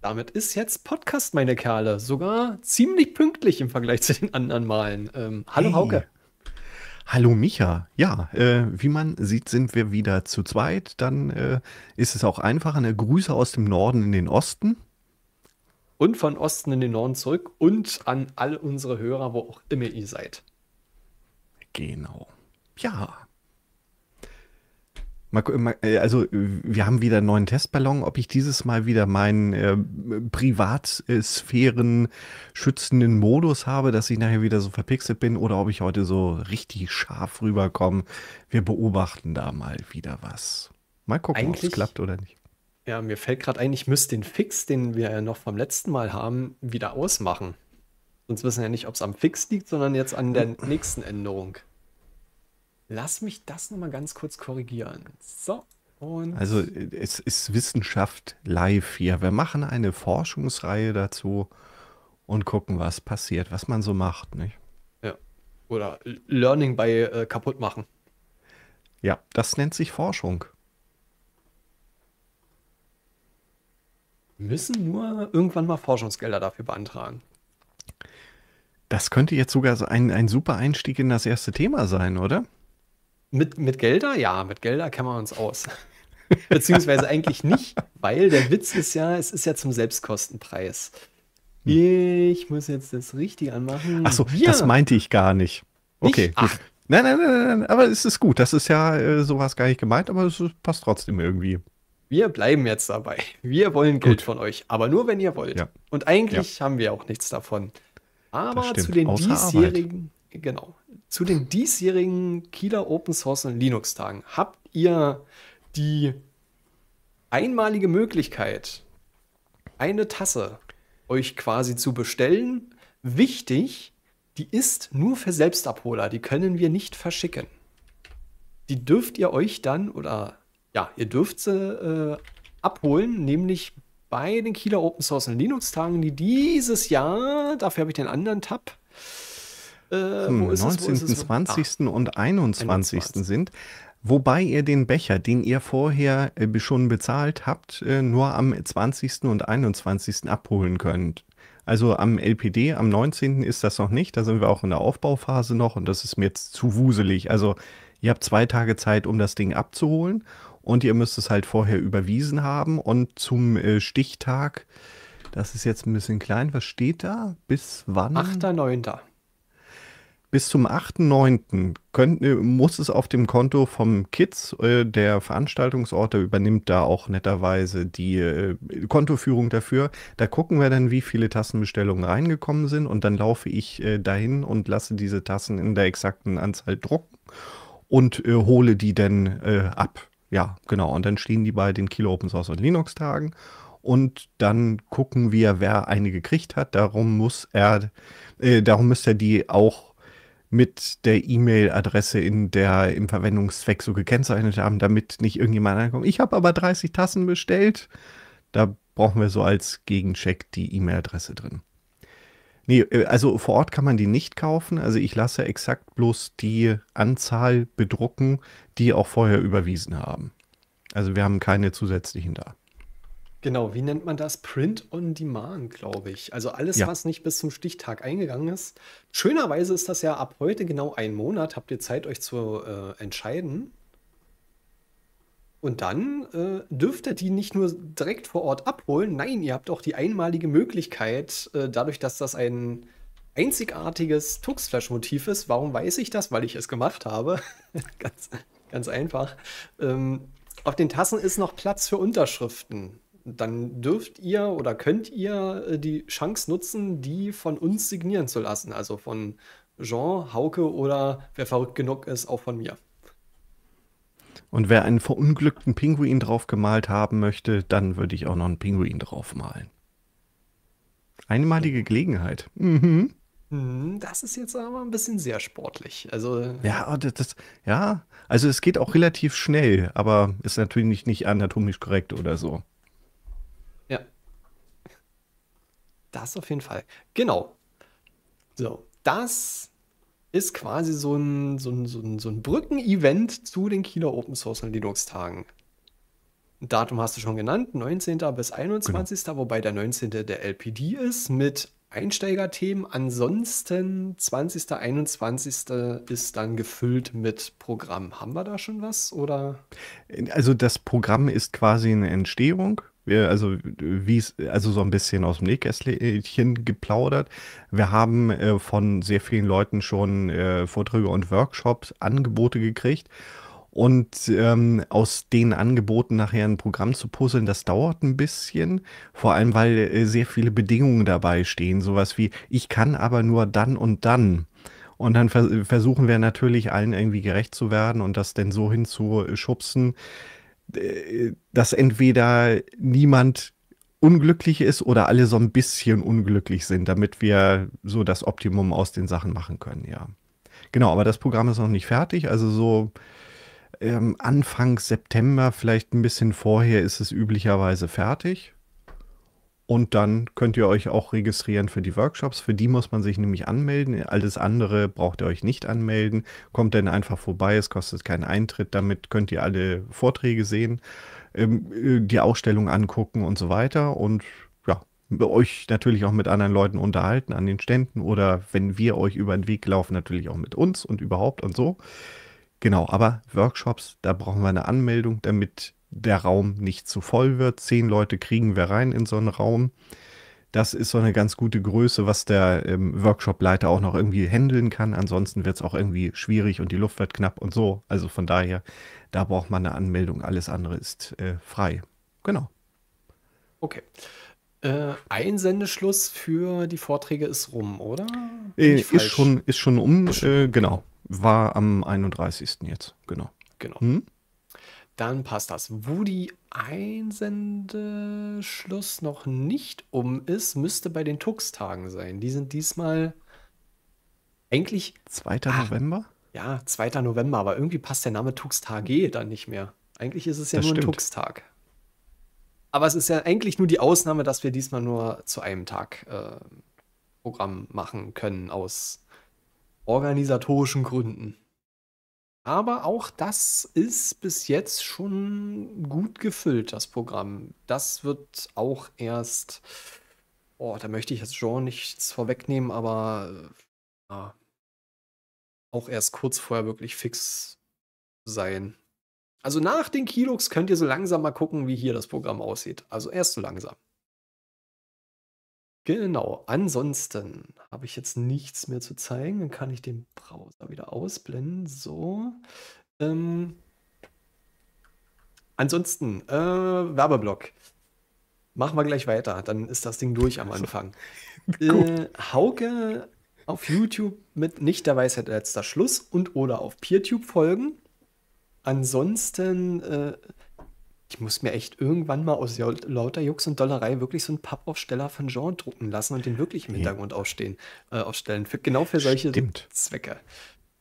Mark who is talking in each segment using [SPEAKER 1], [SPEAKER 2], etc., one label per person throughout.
[SPEAKER 1] Damit ist jetzt Podcast, meine Kerle. Sogar ziemlich pünktlich im Vergleich zu den anderen Malen. Ähm, hallo hey. Hauke.
[SPEAKER 2] Hallo Micha. Ja, äh, wie man sieht, sind wir wieder zu zweit. Dann äh, ist es auch einfacher. Eine Grüße aus dem Norden in den Osten.
[SPEAKER 1] Und von Osten in den Norden zurück. Und an all unsere Hörer, wo auch immer ihr seid. Genau. Ja,
[SPEAKER 2] äh, also, wir haben wieder einen neuen Testballon, ob ich dieses Mal wieder meinen äh, Privatsphären schützenden Modus habe, dass ich nachher wieder so verpixelt bin oder ob ich heute so richtig scharf rüberkomme. Wir beobachten da mal wieder was. Mal gucken, ob es klappt oder nicht.
[SPEAKER 1] Ja, mir fällt gerade ein, ich müsste den Fix, den wir ja noch vom letzten Mal haben, wieder ausmachen. Sonst wissen wir ja nicht, ob es am Fix liegt, sondern jetzt an der nächsten Änderung. Lass mich das nochmal ganz kurz korrigieren. So. Und also es
[SPEAKER 2] ist Wissenschaft live hier. Wir machen eine Forschungsreihe dazu und gucken, was passiert, was man so macht, nicht?
[SPEAKER 1] Ja. Oder Learning bei äh, kaputt machen. Ja, das nennt sich Forschung. müssen nur irgendwann mal Forschungsgelder dafür beantragen.
[SPEAKER 2] Das könnte jetzt sogar so ein, ein super Einstieg in das erste Thema sein, oder? Mit,
[SPEAKER 1] mit Gelder? Ja, mit Gelder kennen wir uns aus. Beziehungsweise eigentlich nicht, weil der Witz ist ja, es ist ja zum Selbstkostenpreis. Hm. Ich muss jetzt das richtig anmachen. Achso, ja. das meinte
[SPEAKER 2] ich gar nicht. Okay, nicht? gut. Nein, nein, nein, nein, aber es ist gut. Das ist ja, äh, so gar nicht gemeint, aber es passt trotzdem irgendwie.
[SPEAKER 1] Wir bleiben jetzt dabei. Wir wollen Geld von euch, aber nur wenn ihr wollt. Ja. Und eigentlich ja. haben wir auch nichts davon. Aber zu den diesjährigen, Arbeit. genau, zu den diesjährigen Kieler Open Source und Linux Tagen. Habt ihr die einmalige Möglichkeit, eine Tasse euch quasi zu bestellen? Wichtig, die ist nur für Selbstabholer, die können wir nicht verschicken. Die dürft ihr euch dann oder ja, ihr dürft sie äh, abholen, nämlich bei den Kieler Open Source und Linux Tagen, die dieses Jahr, dafür habe ich den anderen Tab äh, hm, 19., es, 20.
[SPEAKER 2] Ah, und 21. 21. sind. Wobei ihr den Becher, den ihr vorher äh, schon bezahlt habt, äh, nur am 20. und 21. abholen könnt. Also am LPD, am 19. ist das noch nicht. Da sind wir auch in der Aufbauphase noch und das ist mir jetzt zu wuselig. Also ihr habt zwei Tage Zeit, um das Ding abzuholen und ihr müsst es halt vorher überwiesen haben und zum äh, Stichtag, das ist jetzt ein bisschen klein, was steht da? Bis wann?
[SPEAKER 1] 8.9
[SPEAKER 2] bis zum 8.9. Äh, muss es auf dem Konto vom Kids, äh, der Veranstaltungsorte übernimmt da auch netterweise die äh, Kontoführung dafür. Da gucken wir dann, wie viele Tassenbestellungen reingekommen sind und dann laufe ich äh, dahin und lasse diese Tassen in der exakten Anzahl drucken und äh, hole die dann äh, ab. Ja, genau. Und dann stehen die bei den Kilo Open Source und Linux Tagen und dann gucken wir, wer eine gekriegt hat. Darum muss er, darum müsste er die auch mit der E-Mail-Adresse in der im Verwendungszweck so gekennzeichnet haben, damit nicht irgendjemand ankommt. Ich habe aber 30 Tassen bestellt. Da brauchen wir so als Gegencheck die E-Mail-Adresse drin. Nee, äh, also vor Ort kann man die nicht kaufen. Also ich lasse exakt bloß die Anzahl bedrucken, die auch vorher überwiesen haben. Also wir haben keine zusätzlichen da.
[SPEAKER 1] Genau, wie nennt man das? Print on Demand, glaube ich. Also alles, Ja. was nicht bis zum Stichtag eingegangen ist. Schönerweise ist das ja ab heute genau ein Monat. Habt ihr Zeit, euch zu äh, entscheiden. Und dann äh, dürft ihr die nicht nur direkt vor Ort abholen, nein, ihr habt auch die einmalige Möglichkeit, äh, dadurch, dass das ein einzigartiges Tuxflash-Motiv ist. Warum weiß ich das? Weil ich es gemacht habe. ganz, ganz einfach. Ähm, auf den Tassen ist noch Platz für Unterschriften dann dürft ihr oder könnt ihr äh, die Chance nutzen, die von uns signieren zu lassen. Also von Jean, Hauke oder wer verrückt genug ist, auch von mir.
[SPEAKER 2] Und wer einen verunglückten Pinguin draufgemalt haben möchte, dann würde ich auch noch einen Pinguin draufmalen. Einmalige Gelegenheit.
[SPEAKER 1] Mhm. Mhm. mhm. Das ist jetzt aber ein bisschen sehr sportlich. Also
[SPEAKER 2] ja, das, das, ja, also es geht auch relativ schnell, aber ist natürlich nicht anatomisch korrekt oder so.
[SPEAKER 1] Das auf jeden Fall. Genau. So, das ist quasi so ein, so ein, so ein, so ein Brücken-Event zu den Kieler Open Source und Linux-Tagen. Datum hast du schon genannt, 19. bis 21. Genau. Wobei der 19. der LPD ist mit Einsteigerthemen. Ansonsten 20. 21. ist dann gefüllt mit Programm. Haben wir da schon was oder?
[SPEAKER 2] Also das Programm ist quasi eine Entstehung wir, also, wie also so ein bisschen aus dem Nähkästchen geplaudert. Wir haben äh, von sehr vielen Leuten schon äh, Vorträge und Workshops, Angebote gekriegt. Und ähm, aus den Angeboten nachher ein Programm zu puzzeln, das dauert ein bisschen. Vor allem, weil äh, sehr viele Bedingungen dabei stehen. Sowas wie, ich kann aber nur dann und dann. Und dann vers versuchen wir natürlich allen irgendwie gerecht zu werden und das denn so hinzuschubsen, äh, dass entweder niemand unglücklich ist oder alle so ein bisschen unglücklich sind, damit wir so das Optimum aus den Sachen machen können, ja. Genau, aber das Programm ist noch nicht fertig, also so ähm, Anfang September, vielleicht ein bisschen vorher ist es üblicherweise fertig. Und dann könnt ihr euch auch registrieren für die Workshops. Für die muss man sich nämlich anmelden. Alles andere braucht ihr euch nicht anmelden. Kommt dann einfach vorbei. Es kostet keinen Eintritt. Damit könnt ihr alle Vorträge sehen, ähm, äh, die Ausstellung angucken und so weiter. Und ja, euch natürlich auch mit anderen Leuten unterhalten an den Ständen oder wenn wir euch über den Weg laufen, natürlich auch mit uns und überhaupt und so. Genau, aber Workshops, da brauchen wir eine Anmeldung, damit der Raum nicht zu voll wird. Zehn Leute kriegen wir rein in so einen Raum. Das ist so eine ganz gute Größe, was der ähm, Workshop-Leiter auch noch irgendwie handeln kann. Ansonsten wird es auch irgendwie schwierig und die Luft wird knapp und so. Also von daher, da braucht man eine Anmeldung. Alles andere ist äh, frei.
[SPEAKER 1] Genau. Okay. Äh, Einsendeschluss für die Vorträge ist rum, oder? Äh, ist, schon,
[SPEAKER 2] ist schon um. Äh, genau. War am 31. jetzt. Genau. Genau. Hm?
[SPEAKER 1] Dann passt das. Wo die Einsendeschluss noch nicht um ist, müsste bei den Tux-Tagen sein. Die sind diesmal eigentlich. 2. Ah, November? Ja, 2. November, aber irgendwie passt der Name Tux-Tage dann nicht mehr. Eigentlich ist es ja das nur stimmt. ein Tux-Tag. Aber es ist ja eigentlich nur die Ausnahme, dass wir diesmal nur zu einem Tag äh, Programm machen können aus organisatorischen Gründen. Aber auch das ist bis jetzt schon gut gefüllt, das Programm. Das wird auch erst, oh, da möchte ich jetzt schon nichts vorwegnehmen, aber äh, auch erst kurz vorher wirklich fix sein. Also nach den Kilox könnt ihr so langsam mal gucken, wie hier das Programm aussieht. Also erst so langsam. Genau, ansonsten habe ich jetzt nichts mehr zu zeigen. Dann kann ich den Browser wieder ausblenden. So. Ähm, ansonsten, äh, Werbeblock. Machen wir gleich weiter, dann ist das Ding durch am also, Anfang. äh, Hauke auf YouTube mit Nicht der Weisheit letzter Schluss und oder auf PeerTube folgen. Ansonsten äh, ich muss mir echt irgendwann mal aus lauter Jux und Dollerei wirklich so einen Pappaufsteller von Jean drucken lassen und den wirklich im Hintergrund ja. aufstehen, äh, aufstellen. Für, genau für solche Stimmt. Zwecke.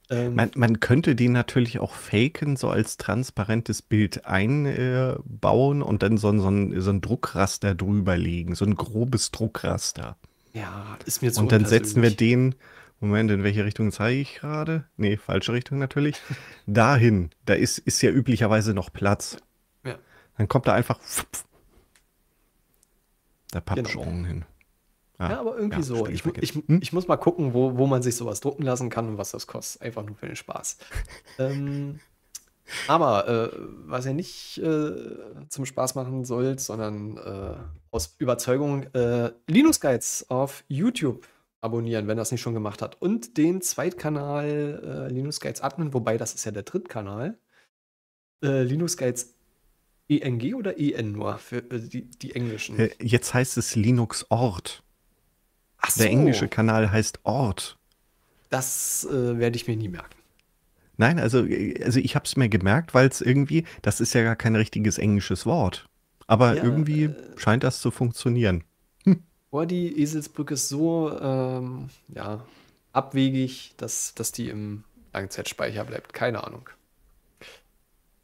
[SPEAKER 2] Ähm, man, man, könnte den natürlich auch faken, so als transparentes Bild einbauen äh, und dann so, so, ein, so ein Druckraster drüber legen, so ein grobes Druckraster. Ja, ist mir zu Und dann setzen wir den, Moment, in welche Richtung zeige ich gerade? Nee, falsche Richtung natürlich. Dahin, da ist, ist ja üblicherweise noch Platz. Dann kommt da einfach
[SPEAKER 1] der Pappsprung genau. hin. Ja, ja, aber irgendwie ja, so. Ich, ich, hm? ich, muss mal gucken, wo, wo man sich sowas drucken lassen kann und was das kostet. Einfach nur für den Spaß. ähm, aber äh, was ihr nicht äh, zum Spaß machen sollt, sondern äh, aus Überzeugung äh, Linux Guides auf YouTube abonnieren, wenn das nicht schon gemacht hat. Und den Zweitkanal äh, Linux Guides Admin, wobei das ist ja der Drittkanal. Äh, Linux Guides ENG oder EN nur für äh, die, die englischen? Äh,
[SPEAKER 2] jetzt heißt es Linux Ort. Ach so. Der englische Kanal heißt Ort.
[SPEAKER 1] Das äh, werde ich mir nie merken.
[SPEAKER 2] Nein, also, äh, also ich habe es mir gemerkt, weil es irgendwie, das ist ja gar kein richtiges englisches Wort. Aber ja, irgendwie äh, scheint das zu funktionieren.
[SPEAKER 1] Hm. Boah, die Eselsbrücke ist so ähm, ja, abwegig, dass, dass die im Langzeitspeicher bleibt. Keine Ahnung.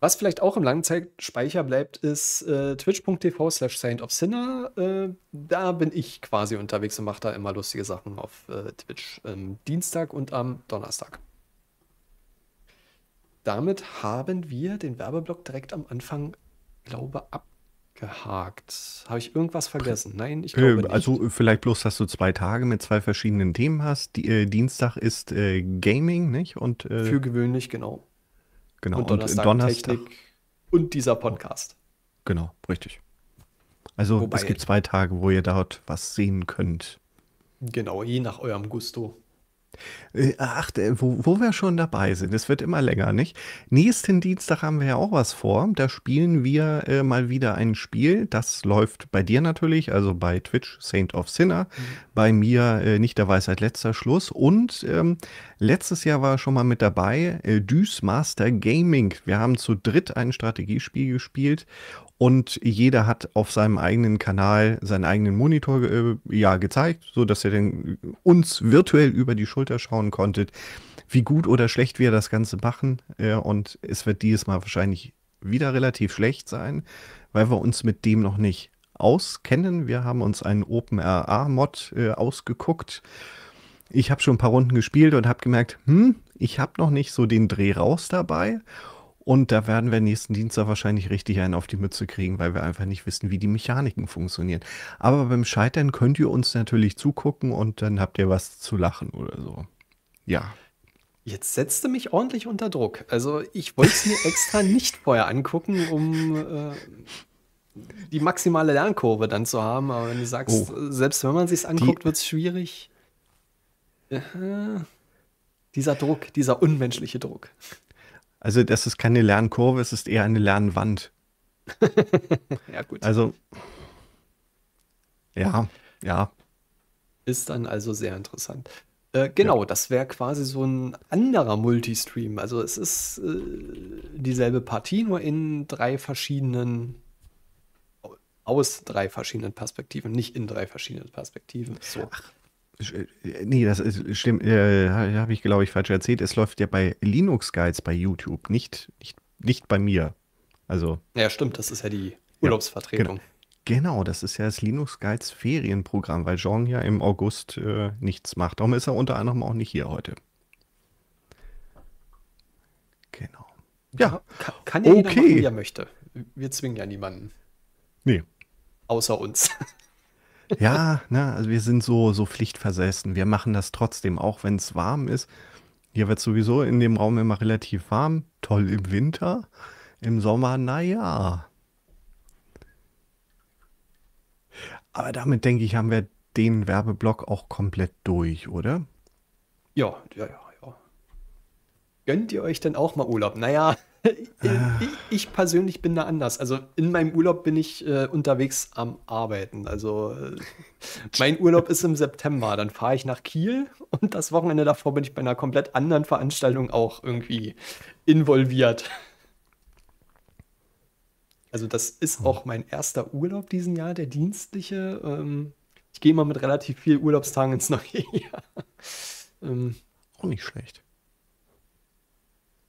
[SPEAKER 1] Was vielleicht auch im Langzeitspeicher bleibt, ist äh, twitch.tv slash Saint of Sinner. Äh, da bin ich quasi unterwegs und mache da immer lustige Sachen auf äh, Twitch am ähm, Dienstag und am Donnerstag. Damit haben wir den Werbeblock direkt am Anfang, glaube ich, abgehakt. Habe ich irgendwas vergessen? Nein, ich glaube ähm, nicht.
[SPEAKER 2] Also äh, vielleicht bloß, dass du zwei Tage mit zwei verschiedenen Themen hast. Die, äh, Dienstag ist äh, Gaming, nicht? Und, Für
[SPEAKER 1] gewöhnlich, genau.
[SPEAKER 2] Genau. Und Donnerstag, und Donnerstag Technik
[SPEAKER 1] und dieser Podcast.
[SPEAKER 2] Genau, richtig. Also Wobei, es gibt zwei Tage, wo ihr dort was sehen könnt.
[SPEAKER 1] Genau, je nach eurem Gusto.
[SPEAKER 2] Äh, ach, wo, wo wir schon dabei sind, es wird immer länger, nicht? Nächsten Dienstag haben wir ja auch was vor. Da spielen wir äh, mal wieder ein Spiel. Das läuft bei dir natürlich, also bei Twitch Saint of Sinner. Mhm. Bei mir äh, nicht der Weisheit letzter Schluss. Und ähm, letztes Jahr war schon mal mit dabei äh, Düs Gaming. Wir haben zu dritt ein Strategiespiel gespielt und jeder hat auf seinem eigenen Kanal seinen eigenen Monitor ge äh, ja, gezeigt, sodass ihr dann uns virtuell über die Schulter schauen konntet, wie gut oder schlecht wir das Ganze machen. und es wird dieses Mal wahrscheinlich wieder relativ schlecht sein, weil wir uns mit dem noch nicht auskennen. Wir haben uns einen OpenRA-Mod äh, ausgeguckt. Ich habe schon ein paar Runden gespielt und habe gemerkt, hm, ich habe noch nicht so den Dreh raus dabei. Und da werden wir nächsten Dienstag wahrscheinlich richtig einen auf die Mütze kriegen, weil wir einfach nicht wissen, wie die Mechaniken funktionieren. Aber beim Scheitern könnt ihr uns natürlich zugucken und dann habt ihr was zu lachen oder so. Ja.
[SPEAKER 1] Jetzt setzte mich ordentlich unter Druck. Also ich wollte es mir extra nicht vorher angucken, um äh, die maximale Lernkurve dann zu haben. Aber wenn du sagst, oh. selbst wenn man sich anguckt, wird es schwierig. Aha. Dieser Druck, dieser unmenschliche Druck.
[SPEAKER 2] Also das ist keine Lernkurve, es ist eher eine Lernwand. ja, gut. Also,
[SPEAKER 1] ja, ja. Ist dann also sehr interessant. Äh, genau, ja. das wäre quasi so ein anderer Multistream. Also es ist äh, dieselbe Partie, nur in drei verschiedenen, aus drei verschiedenen Perspektiven, nicht in drei verschiedenen Perspektiven. So. Ach,
[SPEAKER 2] äh, nee, das ist, stimmt, äh, habe ich glaube ich falsch erzählt. Es läuft ja bei Linux Guides bei YouTube, nicht, nicht, nicht bei mir. Also.
[SPEAKER 1] Ja, stimmt, das ist ja die Urlaubsvertretung. Ja,
[SPEAKER 2] genau. genau. das ist ja das Linux Guides Ferienprogramm, weil Jean ja im August äh, nichts macht. Darum ist er unter anderem auch
[SPEAKER 1] nicht hier heute.
[SPEAKER 2] Genau. Ja.
[SPEAKER 1] Kann, kann ja okay. jeder machen, wie er möchte. Wir zwingen ja niemanden. Nee. Außer uns.
[SPEAKER 2] Ja, ne, also wir sind so, so pflichtversessen. Wir machen das trotzdem, auch wenn es warm ist. Hier wird sowieso in dem Raum immer relativ warm. Toll im Winter. Im Sommer, naja. Aber damit denke ich, haben wir den Werbeblock auch komplett durch, oder?
[SPEAKER 1] Ja, ja, ja, ja. Gönnt ihr euch denn auch mal Urlaub? Naja. Äh, ich, ich, persönlich bin da anders. Also in meinem Urlaub bin ich äh, unterwegs am Arbeiten. Also äh, mein Urlaub ist im September. Dann fahre ich nach Kiel und das Wochenende davor bin ich bei einer komplett anderen Veranstaltung auch irgendwie involviert. Also das ist auch mein erster Urlaub diesen Jahr, der dienstliche. Ähm, ich gehe mal mit relativ viel Urlaubstagen ins neue Jahr. Ähm, auch nicht schlecht.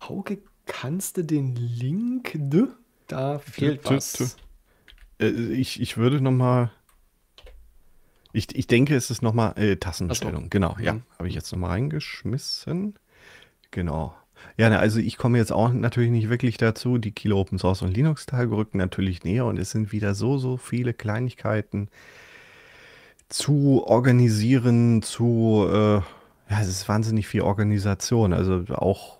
[SPEAKER 1] Hauke Kannst du den Link? De? Da fehlt de, was.
[SPEAKER 2] De, äh, ich, ich würde noch mal. Ich, ich denke, es ist noch mal äh, Tassenstellung. So. Genau, ja. Mhm. Habe ich jetzt noch mal reingeschmissen. Genau. Ja, na, ne, also ich komme jetzt auch natürlich nicht wirklich dazu. Die Kilo Open Source und Linux-Tage rücken natürlich näher und es sind wieder so, so viele Kleinigkeiten zu organisieren, zu, äh, ja, es ist wahnsinnig viel Organisation. Also auch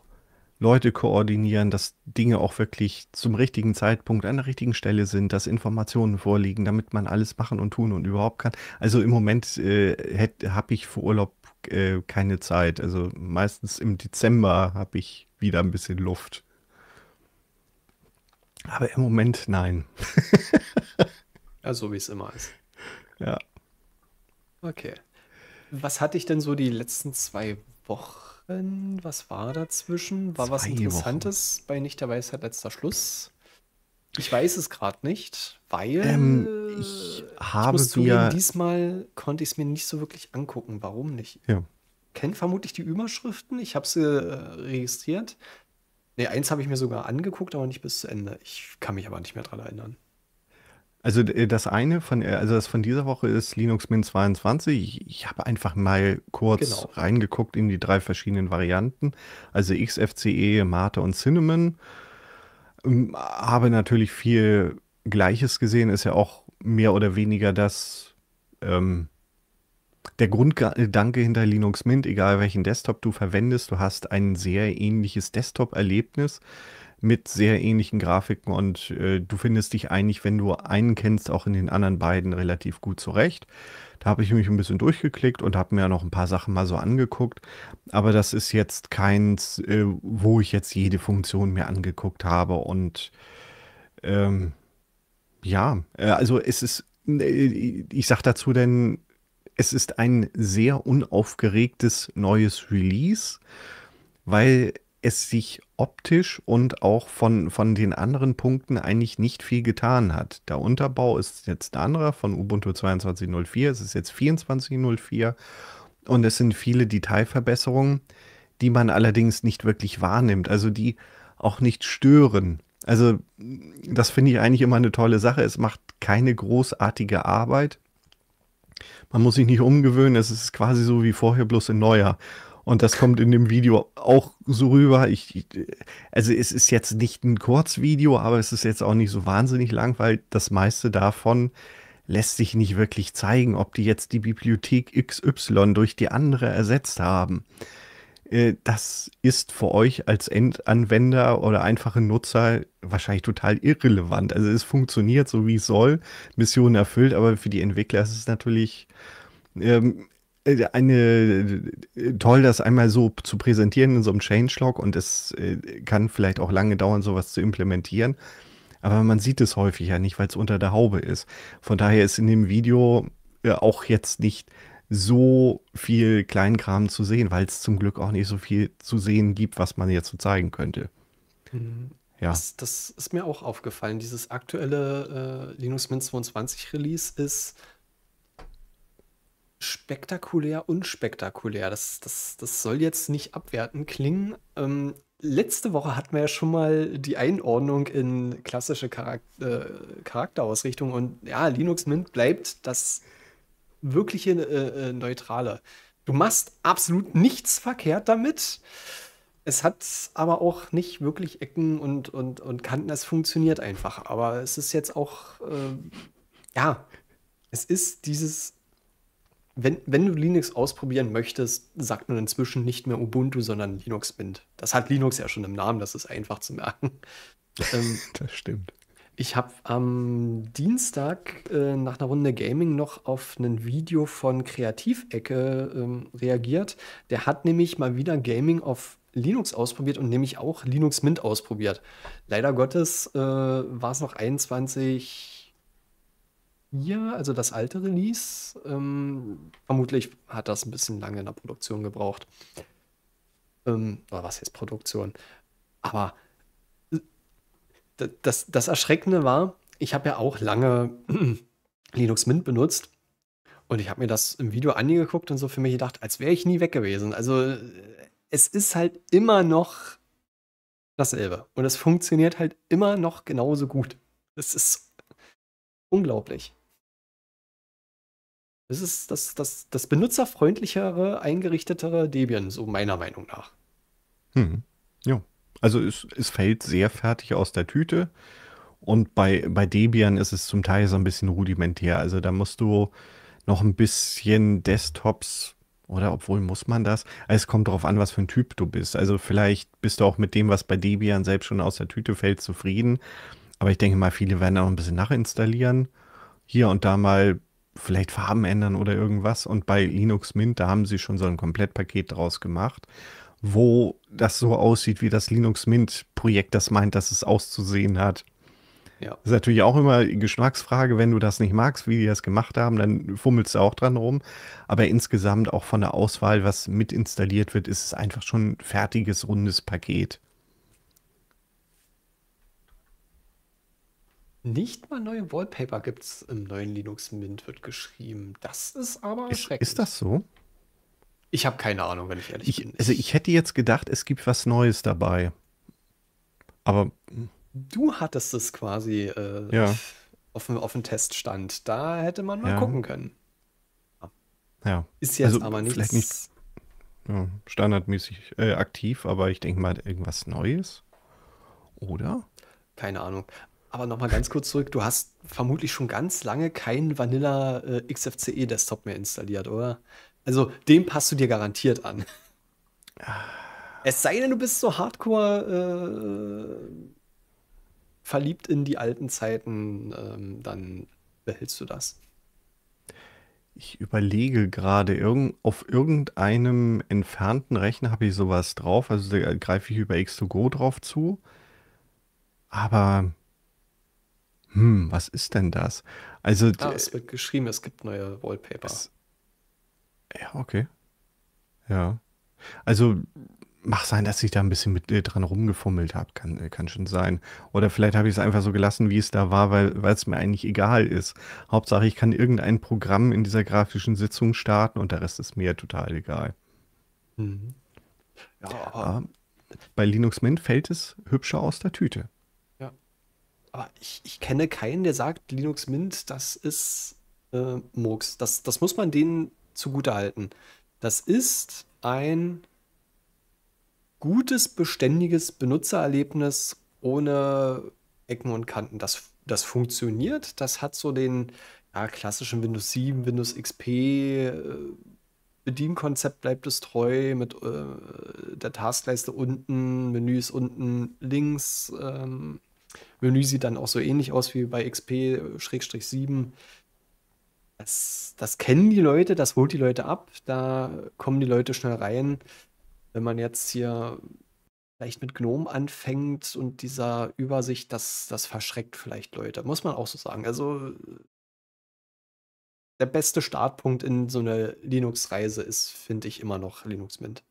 [SPEAKER 2] Leute koordinieren, dass Dinge auch wirklich zum richtigen Zeitpunkt an der richtigen Stelle sind, dass Informationen vorliegen, damit man alles machen und tun und überhaupt kann. Also im Moment äh, habe ich für Urlaub äh, keine Zeit. Also meistens im Dezember habe ich wieder ein bisschen Luft. Aber im Moment nein.
[SPEAKER 1] also wie es immer ist. Ja. Okay. Was hatte ich denn so die letzten zwei Wochen? Wochen. Was war dazwischen? War Zwei was Interessantes Wochen. bei Nicht der Weisheit letzter Schluss? Ich weiß es gerade nicht, weil ähm, ich habe ich mir diesmal konnte ich es mir nicht so wirklich angucken. Warum nicht? Ja. Kennt vermutlich die Überschriften. Ich habe sie äh, registriert. Ne, eins habe ich mir sogar angeguckt, aber nicht bis zu Ende. Ich kann mich aber nicht mehr daran erinnern.
[SPEAKER 2] Also äh, das eine von, äh, also das von dieser Woche ist Linux Mint 22. Ich habe einfach mal kurz genau. reingeguckt in die drei verschiedenen Varianten. Also XFCE, Mate und Cinnamon. Ähm, habe natürlich viel Gleiches gesehen, ist ja auch mehr oder weniger das, ähm, der Grundgedanke hinter Linux Mint, egal welchen Desktop du verwendest, du hast ein sehr ähnliches Desktop-Erlebnis mit sehr ähnlichen Grafiken und äh, du findest dich eigentlich, wenn du einen kennst, auch in den anderen beiden relativ gut zurecht. Da habe ich mich ein bisschen durchgeklickt und habe mir noch ein paar Sachen mal so angeguckt. Aber das ist jetzt keins, äh, wo ich jetzt jede Funktion mir angeguckt habe. Und ähm, ja, äh, also es ist, äh, ich sage dazu denn, es ist ein sehr unaufgeregtes neues Release, weil es sich optisch und auch von, von den anderen Punkten eigentlich nicht viel getan hat. Der Unterbau ist jetzt ein anderer von Ubuntu 22.04, es ist jetzt 24.04 und es sind viele Detailverbesserungen, die man allerdings nicht wirklich wahrnimmt, also die auch nicht stören. Also das finde ich eigentlich immer eine tolle Sache. Es macht keine großartige Arbeit. Man muss sich nicht umgewöhnen, es ist quasi so wie vorher, bloß in neuer. Und das kommt in dem Video auch so rüber. Ich, also es ist jetzt nicht ein Kurzvideo, aber es ist jetzt auch nicht so wahnsinnig lang, weil das meiste davon lässt sich nicht wirklich zeigen, ob die jetzt die Bibliothek XY durch die andere ersetzt haben. Äh, das ist für euch als Endanwender oder einfache Nutzer wahrscheinlich total irrelevant. Also es funktioniert so, wie es soll, Mission erfüllt, aber für die Entwickler ist es natürlich ähm, äh, eine äh, toll, das einmal so zu präsentieren in so einem Changelog und es äh, kann vielleicht auch lange dauern, sowas zu implementieren. Aber man sieht es häufig ja nicht, weil es unter der Haube ist. Von daher ist in dem Video auch jetzt nicht so viel Kleinkram zu sehen, weil es zum Glück auch nicht so viel zu sehen gibt, was man jetzt so zeigen könnte. Mhm. Ja. Das,
[SPEAKER 1] das, ist mir auch aufgefallen. Dieses aktuelle äh, Linux Mint 22 Release ist spektakulär, unspektakulär. Das, das, das soll jetzt nicht abwertend klingen. Ähm, letzte Woche hatten wir ja schon mal die Einordnung in klassische Charak äh, Charakterausrichtung und ja, Linux Mint bleibt das wirkliche äh, äh Neutrale. Du machst absolut nichts verkehrt damit. Es hat aber auch nicht wirklich Ecken und, und, und Kanten. Es funktioniert einfach. Aber es ist jetzt auch, äh, ja, es ist dieses wenn, wenn du Linux ausprobieren möchtest, sagt man inzwischen nicht mehr Ubuntu, sondern Linux Mint. Das hat Linux ja schon im Namen, das ist einfach zu merken. Ähm, das stimmt. Ich habe am Dienstag äh, nach einer Runde Gaming noch auf ein Video von Kreativecke ähm, reagiert. Der hat nämlich mal wieder Gaming auf Linux ausprobiert und nämlich auch Linux Mint ausprobiert. Leider Gottes äh, war es noch 21 4, also das alte Release. Ähm, vermutlich hat das ein bisschen lange in der Produktion gebraucht. Ähm, oder was jetzt Produktion? Aber äh, das, das Erschreckende war, ich habe ja auch lange Linux Mint benutzt und ich habe mir das im Video angeguckt und so für mich gedacht, als wäre ich nie weg gewesen. Also äh, es ist halt immer noch dasselbe und es funktioniert halt immer noch genauso gut. Es ist unglaublich. Das ist das, das, das benutzerfreundlichere, eingerichtetere Debian, so meiner Meinung nach.
[SPEAKER 2] Hm. Ja. Also es, es fällt sehr fertig aus der Tüte. Und bei, bei Debian ist es zum Teil so ein bisschen rudimentär. Also da musst du noch ein bisschen Desktops oder obwohl muss man das? Also es kommt darauf an, was für ein Typ du bist. Also vielleicht bist du auch mit dem, was bei Debian selbst schon aus der Tüte fällt, zufrieden. Aber ich denke mal, viele werden auch ein bisschen nachinstallieren. Hier und da mal vielleicht Farben ändern oder irgendwas. Und bei Linux Mint, da haben sie schon so ein Komplettpaket draus gemacht, wo das so aussieht wie das Linux Mint-Projekt, das meint, dass es auszusehen hat. Ja. Das ist natürlich auch immer Geschmacksfrage, wenn du das nicht magst, wie die das gemacht haben, dann fummelst du auch dran rum. Aber insgesamt auch von der Auswahl, was mit installiert wird, ist es einfach schon ein fertiges, rundes Paket.
[SPEAKER 1] Nicht mal neue Wallpaper gibt es im neuen Linux Mint, wird geschrieben. Das ist aber ist, schrecklich. Ist das so? Ich habe keine Ahnung, wenn ich ehrlich ich, bin.
[SPEAKER 2] Also ich hätte jetzt gedacht, es gibt was Neues dabei. Aber. Hm.
[SPEAKER 1] Du hattest es quasi äh, ja. auf, auf dem Teststand. Da hätte man mal ja. gucken können.
[SPEAKER 2] Ja. Ist jetzt also aber nichts. Vielleicht nicht ja, standardmäßig äh, aktiv, aber ich denke mal irgendwas Neues. Oder?
[SPEAKER 1] Keine Ahnung. Aber nochmal ganz kurz zurück, du hast vermutlich schon ganz lange keinen Vanilla äh, XFCE Desktop mehr installiert, oder? Also den passt du dir garantiert an. Ah. Es sei denn, du bist so hardcore äh, verliebt in die alten Zeiten, ähm, dann behältst du das.
[SPEAKER 2] Ich überlege gerade, irg auf irgendeinem entfernten Rechner habe ich sowas drauf, also da greife ich über X2Go drauf zu. Aber hm, was ist denn das? Also ah, es
[SPEAKER 1] wird geschrieben, es gibt neue Wallpapers.
[SPEAKER 2] ja, okay. Ja. Also mag sein, dass ich da ein bisschen mit äh, dran rumgefummelt habe, kann, äh, kann schon sein. Oder vielleicht habe ich es einfach so gelassen, wie es da war, weil es mir eigentlich egal ist. Hauptsache, ich kann irgendein Programm in dieser grafischen Sitzung starten und der Rest ist mir total egal. Mhm. Ja, aber bei Linux Mint fällt es hübscher aus der Tüte.
[SPEAKER 1] Aber ich, ich kenne keinen, der sagt, Linux Mint, das ist äh, Murks. Das, das muss man denen zugutehalten. Das ist ein gutes, beständiges Benutzererlebnis ohne Ecken und Kanten. Das, das funktioniert. Das hat so den ja, klassischen Windows 7, Windows XP. Äh, Bedienkonzept bleibt es treu mit äh, der Taskleiste unten, Menüs unten links, ähm, Menü sieht dann auch so ähnlich aus wie bei XP-7. Das, das kennen die Leute, das holt die Leute ab, da kommen die Leute schnell rein. Wenn man jetzt hier vielleicht mit Gnome anfängt und dieser Übersicht, das, das verschreckt vielleicht Leute, muss man auch so sagen. Also der beste Startpunkt in so eine Linux-Reise ist, finde ich, immer noch Linux Mint.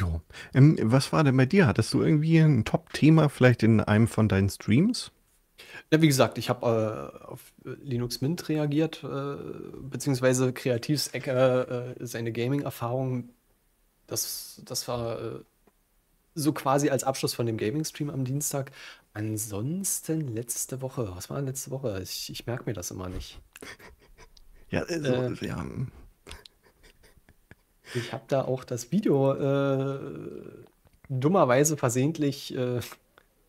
[SPEAKER 2] Jo. Ähm, was war denn bei dir? Hattest du irgendwie ein Top-Thema vielleicht in einem von deinen
[SPEAKER 1] Streams? Ja, wie gesagt, ich habe äh, auf Linux Mint reagiert, äh, beziehungsweise Kreativsecke, äh, äh, seine Gaming-Erfahrung. Das, das war äh, so quasi als Abschluss von dem Gaming-Stream am Dienstag. Ansonsten letzte Woche, was war letzte Woche? Ich, ich merke mir das immer nicht.
[SPEAKER 2] Ja, äh, so,
[SPEAKER 1] ja. Hm. Ich habe da auch das Video äh, dummerweise versehentlich äh,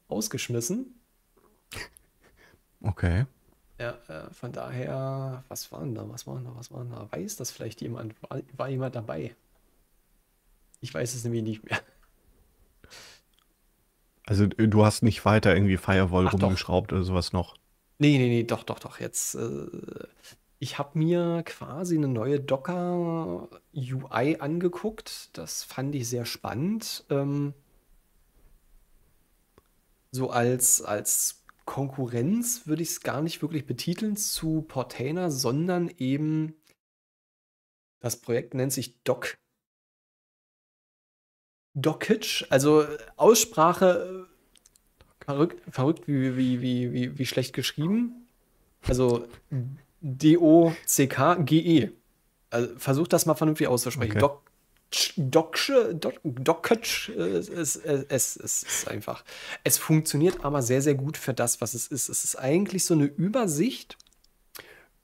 [SPEAKER 1] ausgeschmissen. Okay. Ja, äh, von daher, was waren da, was waren da, was waren da? Weiß das vielleicht jemand? War, war jemand dabei? Ich weiß es nämlich nicht mehr.
[SPEAKER 2] Also äh, du hast nicht weiter irgendwie Firewall Ach, rumgeschraubt doch. oder sowas noch?
[SPEAKER 1] Nee, nee, nee, doch, doch, doch. Jetzt, äh, ich habe mir quasi eine neue Docker-UI angeguckt. Das fand ich sehr spannend. Ähm, so als, als Konkurrenz würde ich es gar nicht wirklich betiteln zu Portainer, sondern eben das Projekt nennt sich Doc. Dockage, also äh, Aussprache äh, verrückt, verrückt wie, wie, wie, wie, wie schlecht geschrieben. Also D-O-C-K-G-E. Also versucht das mal vernünftig auszusprechen. Okay. Doc Doksche, Dokatsch, äh, es, es, es, es ist einfach. Es funktioniert aber sehr, sehr gut für das, was es ist. Es ist eigentlich so eine Übersicht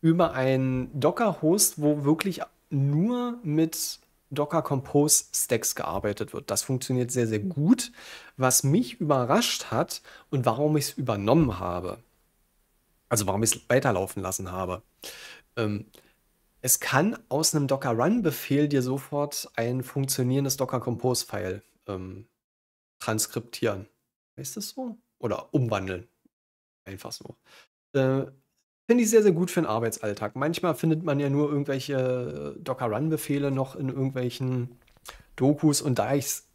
[SPEAKER 1] über einen Docker-Host, wo wirklich nur mit Docker Compose Stacks gearbeitet wird. Das funktioniert sehr, sehr gut. Was mich überrascht hat und warum ich es übernommen habe, also warum ich es weiterlaufen lassen habe. Ähm, es kann aus einem Docker-Run-Befehl dir sofort ein funktionierendes Docker-Compose-File ähm, transkriptieren. Heißt das so? Oder umwandeln. Einfach so. Äh, Finde ich sehr, sehr gut für den Arbeitsalltag. Manchmal findet man ja nur irgendwelche äh, Docker-Run-Befehle noch in irgendwelchen Dokus und da ich es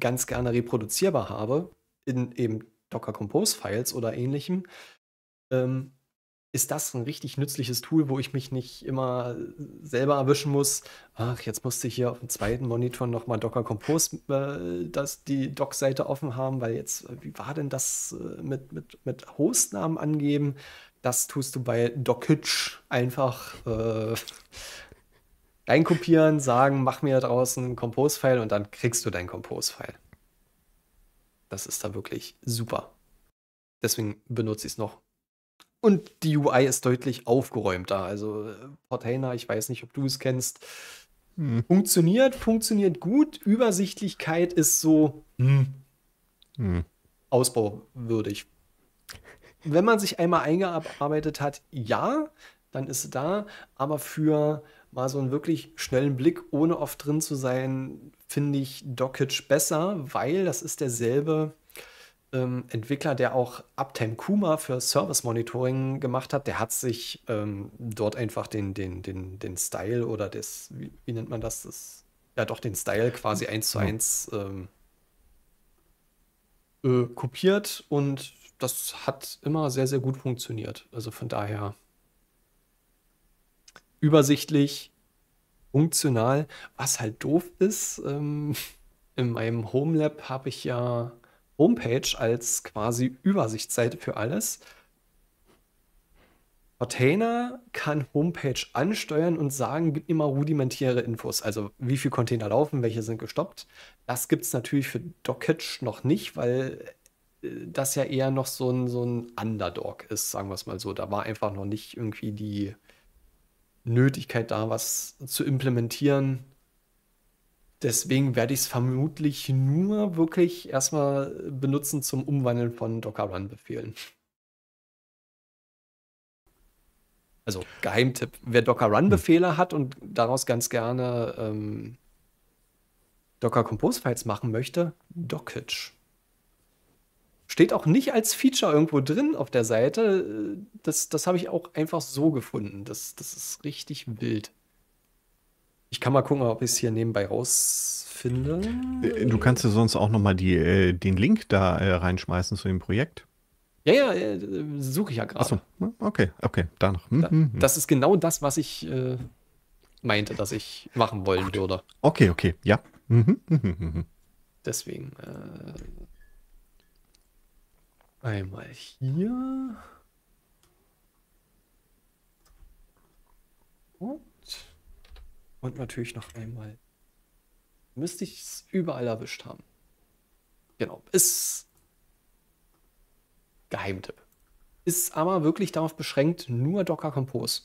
[SPEAKER 1] ganz gerne reproduzierbar habe, in eben Docker-Compose-Files oder ähnlichem, ähm, ist das ein richtig nützliches Tool, wo ich mich nicht immer äh, selber erwischen muss. Ach, jetzt musste ich hier auf dem zweiten Monitor nochmal Docker Compose äh, das, die Doc-Seite offen haben, weil jetzt, äh, wie war denn das äh, mit, mit, mit Hostnamen angeben? Das tust du bei Dockitch einfach äh, reinkopieren, sagen, mach mir da draußen ein Compose-File und dann kriegst du dein Compose-File. Das ist da wirklich super. Deswegen benutze ich es noch und die UI ist deutlich aufgeräumter. Also äh, Portainer, ich weiß nicht, ob du es kennst. Hm. Funktioniert, funktioniert gut. Übersichtlichkeit ist so hm. Hm. hm. ausbauwürdig. Wenn man sich einmal eingearbeitet hat, ja, dann ist sie da. Aber für mal so einen wirklich schnellen Blick, ohne oft drin zu sein, finde ich Dockage besser, weil das ist derselbe ähm, Entwickler, der auch Uptime Kuma für Service Monitoring gemacht hat, der hat sich ähm, dort einfach den, den, den, den Style oder das, wie, wie nennt man das? das? Ja, doch den Style quasi eins zu eins ähm, äh, kopiert und das hat immer sehr, sehr gut funktioniert. Also von daher übersichtlich, funktional. Was halt doof ist, ähm, in meinem Homelab habe ich ja Homepage als quasi Übersichtsseite für alles. Container kann Homepage ansteuern und sagen, gibt immer rudimentäre Infos. Also wie viele Container laufen, welche sind gestoppt. Das gibt es natürlich für Dockage noch nicht, weil äh, das ja eher noch so ein, so ein Underdog ist, sagen wir es mal so. Da war einfach noch nicht irgendwie die Nötigkeit da, was zu implementieren, Deswegen werde ich es vermutlich nur wirklich erstmal benutzen zum Umwandeln von Docker-Run-Befehlen. Also Geheimtipp, wer Docker-Run-Befehle hm. hat und daraus ganz gerne ähm, Docker-Compose-Files machen möchte, Dockage. Steht auch nicht als Feature irgendwo drin auf der Seite. Äh, das, das habe ich auch einfach so gefunden. Das, das ist richtig wild. Ich kann mal gucken, ob ich es hier nebenbei rausfinde. Äh, du
[SPEAKER 2] kannst ja sonst auch nochmal äh, den Link da äh, reinschmeißen zu dem Projekt. Ja, ja, äh, suche ich ja gerade. Achso, okay, okay, danach. Hm, da, hm, das
[SPEAKER 1] ist genau das, was ich äh, meinte, dass ich machen wollen Gut. würde.
[SPEAKER 2] Okay, okay, ja. Mhm, mh, mh, mh.
[SPEAKER 1] Mhm. Deswegen. Äh, einmal hier. Oh. Und natürlich noch einmal. Müsste ich es überall erwischt haben. Genau. Ist Geheimtipp. Ist aber wirklich darauf beschränkt, nur Docker Compose.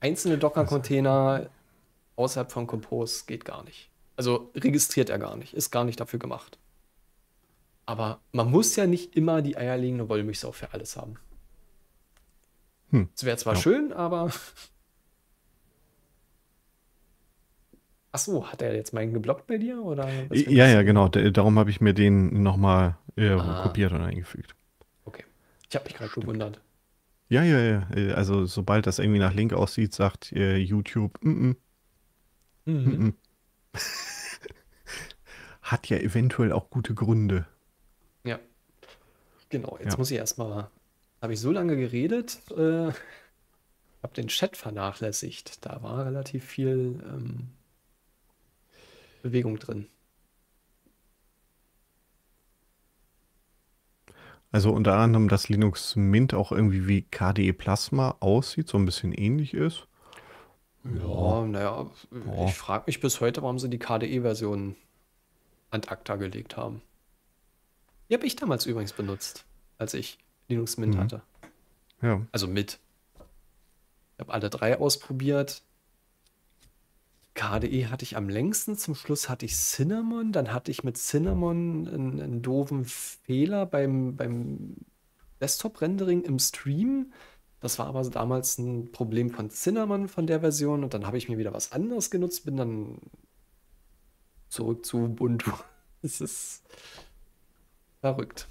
[SPEAKER 1] Einzelne Docker-Container außerhalb von Compose geht gar nicht. Also registriert er gar nicht, ist gar nicht dafür gemacht. Aber man muss ja nicht immer die eierlegende Wollmilchsau für alles haben. Hm. Es wäre zwar ja. schön, aber Ach so, hat er jetzt meinen geblockt bei dir? Oder ja, ja,
[SPEAKER 2] genau. Darum habe ich mir den nochmal äh, ah. kopiert und eingefügt.
[SPEAKER 1] Okay. Ich habe mich gerade gewundert.
[SPEAKER 2] Ja, ja, ja. Äh, also, sobald das irgendwie nach Link aussieht, sagt äh, YouTube, mm -mm. Mhm. Mm, mm. hat ja eventuell auch gute Gründe.
[SPEAKER 1] Ja. Genau, jetzt ja. muss ich erstmal. Habe ich so lange geredet, äh, habe den Chat vernachlässigt. Da war relativ viel ähm, Bewegung drin.
[SPEAKER 2] Also unter anderem, dass Linux Mint auch irgendwie wie KDE Plasma aussieht, so ein bisschen ähnlich ist.
[SPEAKER 1] Ja, naja, ja. ich frage mich bis heute, warum sie die KDE-Version an ACTA gelegt haben. Die habe ich damals übrigens benutzt, als ich Linux Mint mhm. hatte. Ja. Also mit. Ich habe alle drei ausprobiert, KDE hatte ich am längsten, zum Schluss hatte ich Cinnamon, dann hatte ich mit Cinnamon einen, einen doofen Fehler beim, beim Desktop-Rendering im Stream. Das war aber damals ein Problem von Cinnamon von der Version und dann habe ich mir wieder was anderes genutzt, bin dann zurück zu Ubuntu. Es ist verrückt.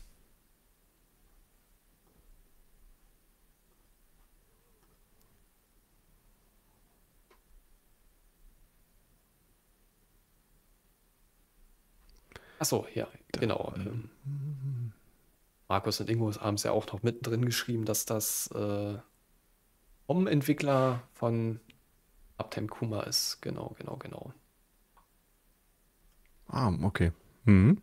[SPEAKER 1] Achso, ja, genau. Mhm. Ähm, Markus und Ingo haben es ja auch noch mittendrin geschrieben, dass das äh, Om-Entwickler von Abtem Kuma ist. Genau, genau, genau.
[SPEAKER 2] Ah, okay. Mhm.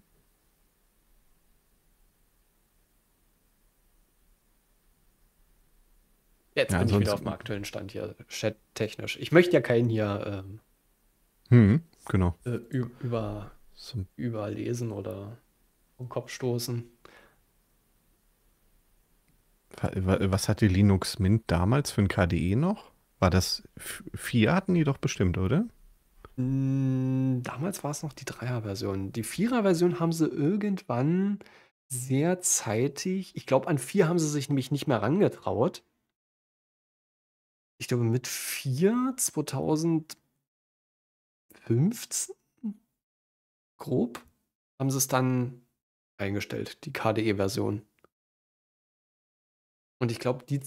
[SPEAKER 1] Jetzt ja, bin ich wieder auf dem aktuellen Stand hier, chat-technisch. Ich möchte ja keinen hier ähm,
[SPEAKER 2] hm, genau. Äh,
[SPEAKER 1] über zum Überlesen oder vom Kopf stoßen.
[SPEAKER 2] Was hatte Linux Mint damals für ein KDE noch? War das vier hatten die doch bestimmt, oder?
[SPEAKER 1] Mm, damals war es noch die Dreier-Version. Die Vierer-Version haben sie irgendwann sehr zeitig. Ich glaube, an vier haben sie sich nämlich nicht mehr rangetraut. Ich glaube, mit vier 2015 grob haben sie es dann eingestellt, die KDE-Version. Und ich glaube, die,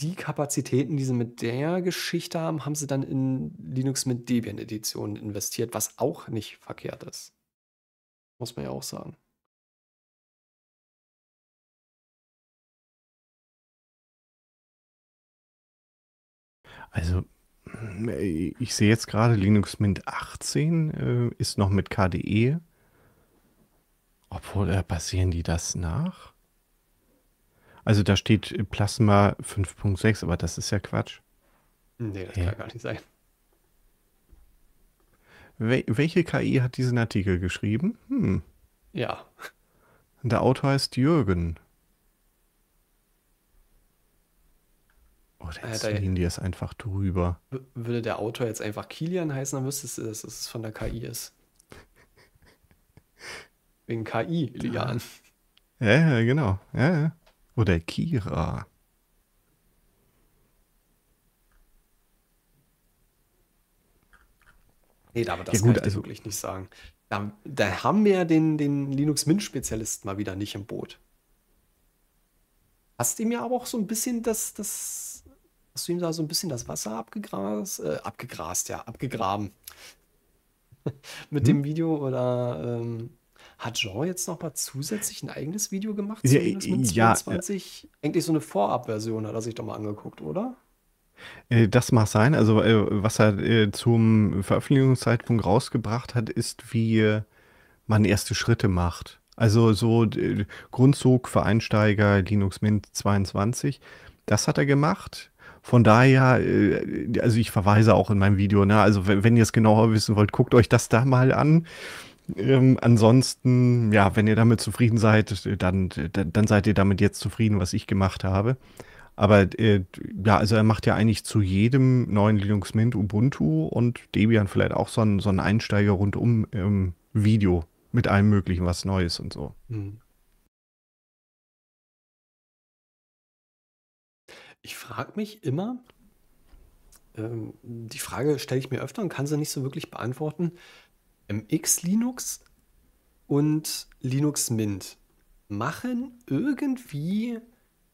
[SPEAKER 1] die Kapazitäten, die sie mit der Geschichte haben, haben sie dann in Linux mit Debian-Editionen investiert, was auch nicht verkehrt ist. Muss man ja auch sagen. Also
[SPEAKER 2] ich sehe jetzt gerade, Linux Mint 18 äh, ist noch mit KDE. Obwohl, äh, basieren die das nach? Also da steht Plasma 5.6, aber das ist ja Quatsch. Nee, das ja. kann gar nicht sein. Wel welche KI hat diesen Artikel geschrieben? Hm. Ja. Der Autor heißt Jürgen. Oder oh, jetzt äh, die es einfach drüber.
[SPEAKER 1] Würde der Autor jetzt einfach Kilian heißen, dann wüsstest du, dass es von der KI ist. Wegen KI, Lian.
[SPEAKER 2] Ja, ja, genau. Ja, ja. Oder Kira.
[SPEAKER 1] Nee, aber das ja, gut, kann ich also, wirklich nicht sagen. Da, da, haben wir ja den, den Linux-Mint-Spezialisten mal wieder nicht im Boot. Hast ihm ja aber auch so ein bisschen das, das Hast du ihm da so ein bisschen das Wasser abgegrast? Äh, abgegrast, ja, abgegraben. Mit hm. dem Video oder ähm, hat Jean jetzt nochmal zusätzlich ein eigenes Video gemacht? Ja, mit 22? Ja. Eigentlich so eine Vorabversion hat er sich doch mal angeguckt, oder?
[SPEAKER 2] Äh, das mag sein. Also, äh, was er äh, zum Veröffentlichungszeitpunkt rausgebracht hat, ist, wie man erste Schritte macht. Also, so Grundzug für Einsteiger Linux Mint 22. Das hat er gemacht. Von daher, äh, also ich verweise auch in meinem Video, ne? also wenn, wenn ihr es genauer wissen wollt, guckt euch das da mal an. Ähm, ansonsten, ja, wenn ihr damit zufrieden seid, äh, dann, dann, dann, seid ihr damit jetzt zufrieden, was ich gemacht habe. Aber äh, ja, also er macht ja eigentlich zu jedem neuen Linux Mint Ubuntu und Debian vielleicht auch so einen, so ein Einsteiger rundum ähm, Video mit allem Möglichen, was Neues und so.
[SPEAKER 1] Mhm. ich frage mich immer, ähm, die Frage stelle ich mir öfter und kann sie nicht so wirklich beantworten. MX Linux und Linux Mint machen irgendwie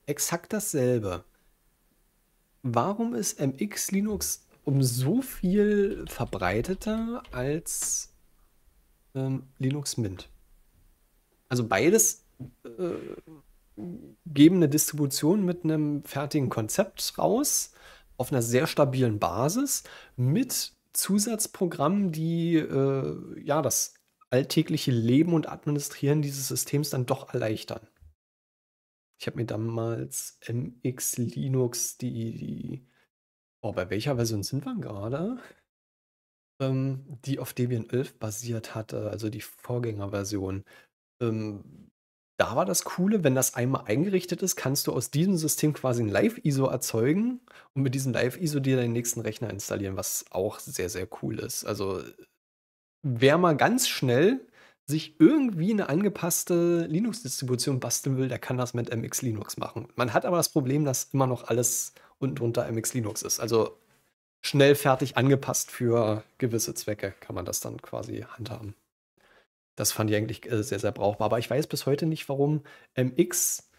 [SPEAKER 1] exakt dasselbe. Warum ist MX Linux um so viel verbreiteter als ähm, Linux Mint? Also beides äh, geben eine Distribution mit einem fertigen Konzept raus, auf einer sehr stabilen Basis, mit Zusatzprogrammen, die äh, ja das alltägliche Leben und Administrieren dieses Systems dann doch erleichtern. Ich habe mir damals MX Linux die, die oh, bei welcher Version sind wir gerade? Ähm, die auf Debian 11 basiert hatte, also die Vorgängerversion. Ähm, da war das Coole, wenn das einmal eingerichtet ist, kannst du aus diesem System quasi ein Live-ISO erzeugen und mit diesem Live-ISO dir deinen nächsten Rechner installieren, was auch sehr, sehr cool ist. Also wer mal ganz schnell sich irgendwie eine angepasste Linux-Distribution basteln will, der kann das mit MX Linux machen. Man hat aber das Problem, dass immer noch alles unten drunter MX Linux ist. Also schnell fertig angepasst für gewisse Zwecke kann man das dann quasi handhaben das fand ich eigentlich äh, sehr, sehr brauchbar. Aber ich weiß bis heute nicht, warum MX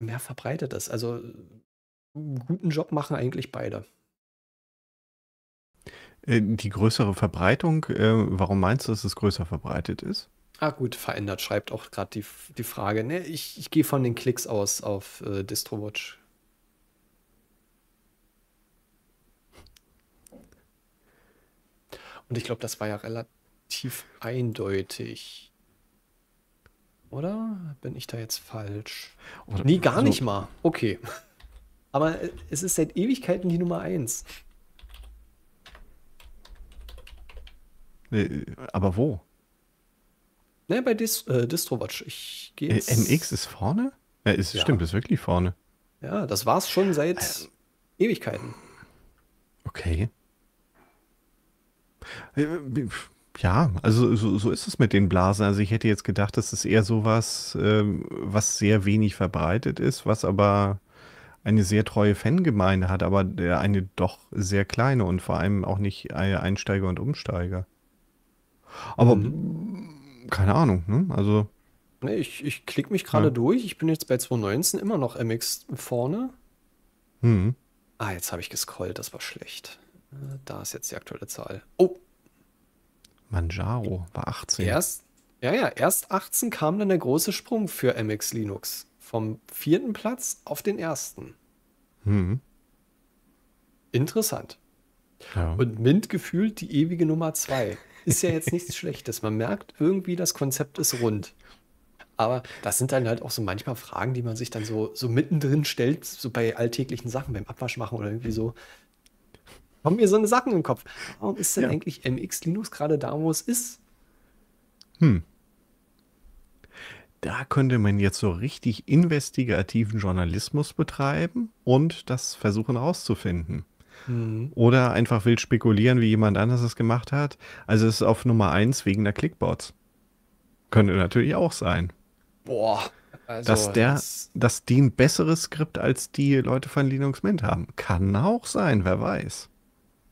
[SPEAKER 1] ähm, mehr verbreitet ist. Also einen guten Job machen eigentlich beide.
[SPEAKER 2] Äh, die größere Verbreitung, äh, warum meinst du, dass es größer verbreitet
[SPEAKER 1] ist? Ah gut, verändert, schreibt auch gerade die, die Frage. Ne, ich, ich gehe von den Klicks aus auf äh, DistroWatch. Und ich glaube, das war ja relativ relativ eindeutig. Oder bin ich da jetzt falsch? Oder, nee, gar also, nicht mal. Okay. Aber es ist seit Ewigkeiten die Nummer 1. Nee, aber wo? Ne, bei Dis äh, DistroWatch. Ich gehe äh, jetzt... MX
[SPEAKER 2] ist vorne? Ja, ist, ja. stimmt, ist wirklich vorne.
[SPEAKER 1] Ja, das war's schon seit äh, Ewigkeiten. Okay. Äh,
[SPEAKER 2] ja, also so, so ist es mit den Blasen. Also ich hätte jetzt gedacht, das ist eher sowas, ähm, was sehr wenig verbreitet ist, was aber eine sehr treue Fangemeinde hat, aber eine doch sehr kleine und vor allem auch nicht e, Einsteiger und Umsteiger. Aber mhm. keine Ahnung, ne? Also.
[SPEAKER 1] Ich, ich klicke mich gerade ja. durch. Ich bin jetzt bei 219 immer noch MX vorne. Mhm. Ah, jetzt habe ich gescrollt, das war schlecht. Äh, da ist jetzt die aktuelle Zahl. Oh, Manjaro war 18. Erst, ja, ja, erst 18 kam dann der große Sprung für MX Linux. Vom vierten Platz auf den ersten. Hm. Interessant. Ja. Und Mint gefühlt die ewige Nummer zwei. Ist ja jetzt nichts Schlechtes. Man merkt irgendwie, das Konzept ist rund. Aber das sind dann halt auch so manchmal Fragen, die man sich dann so, so mittendrin stellt, so bei alltäglichen Sachen, beim Abwasch machen oder irgendwie so kommen mir so eine Sachen im Kopf. Warum ist denn ja. eigentlich MX Linux gerade da, wo es ist?
[SPEAKER 2] Hm. Da könnte man jetzt so richtig investigativen Journalismus betreiben und das versuchen herauszufinden. Hm. Oder einfach wild spekulieren, wie jemand anderes es gemacht hat. Also es ist auf Nummer 1 wegen der Clickbots. Könnte natürlich auch sein.
[SPEAKER 1] Boah. Also dass, der,
[SPEAKER 2] dass die ein besseres Skript als die Leute von Linux Mint haben. Kann auch sein, wer weiß.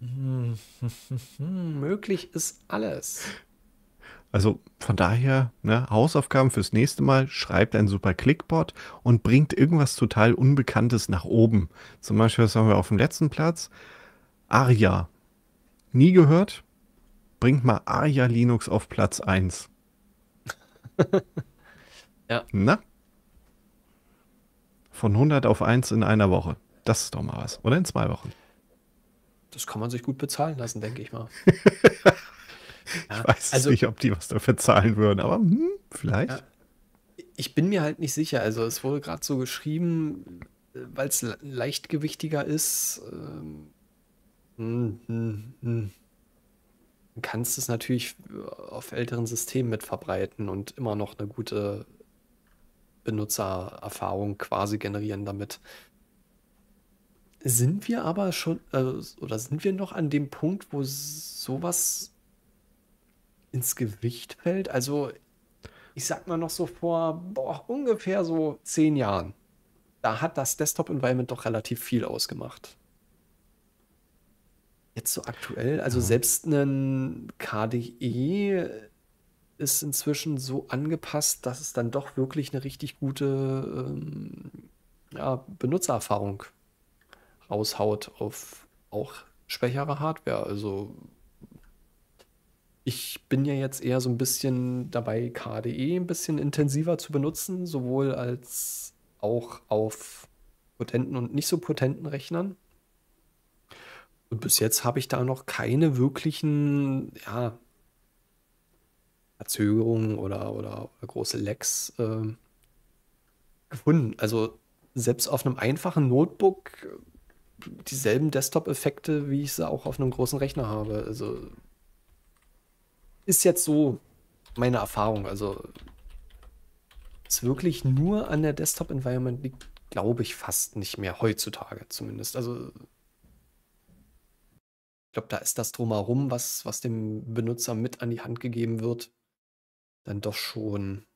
[SPEAKER 1] Hm. Möglich ist alles.
[SPEAKER 2] Also von daher, ne, Hausaufgaben fürs nächste Mal, schreibt ein super Clickbot und bringt irgendwas total Unbekanntes nach oben. Zum Beispiel, was haben wir auf dem letzten Platz? Aria. Nie gehört? Bringt mal Aria Linux auf Platz 1. ja. Na? Von 100 auf 1 in einer Woche. Das ist doch mal was. Oder in zwei Wochen
[SPEAKER 1] das kann man sich gut bezahlen lassen, denke ich mal. ja, ich weiß also, nicht, ob
[SPEAKER 2] die was dafür zahlen würden, aber hm, vielleicht. Ja,
[SPEAKER 1] ich bin mir halt nicht sicher. Also es wurde gerade so geschrieben, weil es leichtgewichtiger ist. Ähm, hm, hm, hm, Du kannst es natürlich äh, auf älteren Systemen mit verbreiten und immer noch eine gute Benutzererfahrung quasi generieren damit sind wir aber schon, äh, oder sind wir noch an dem Punkt, wo sowas ins Gewicht fällt? Also, ich sag mal noch so vor boah, ungefähr so zehn Jahren, da hat das Desktop-Environment doch relativ viel ausgemacht. Jetzt so aktuell, also ja. selbst ein KDE ist inzwischen so angepasst, dass es dann doch wirklich eine richtig gute ähm, ja, Benutzererfahrung raushaut auf auch schwächere Hardware. Also ich bin ja jetzt eher so ein bisschen dabei, KDE ein bisschen intensiver zu benutzen, sowohl als auch auf potenten und nicht so potenten Rechnern. Und bis jetzt habe ich da noch keine wirklichen ja, Verzögerungen oder, oder, oder große Lecks äh, gefunden. Also selbst auf einem einfachen Notebook dieselben Desktop-Effekte, wie ich sie auch auf einem großen Rechner habe. Also ist jetzt so meine Erfahrung. Also es wirklich nur an der Desktop-Environment liegt, glaube ich, fast nicht mehr heutzutage zumindest. Also ich glaube, da ist das drumherum, was, was dem Benutzer mit an die Hand gegeben wird, dann doch schon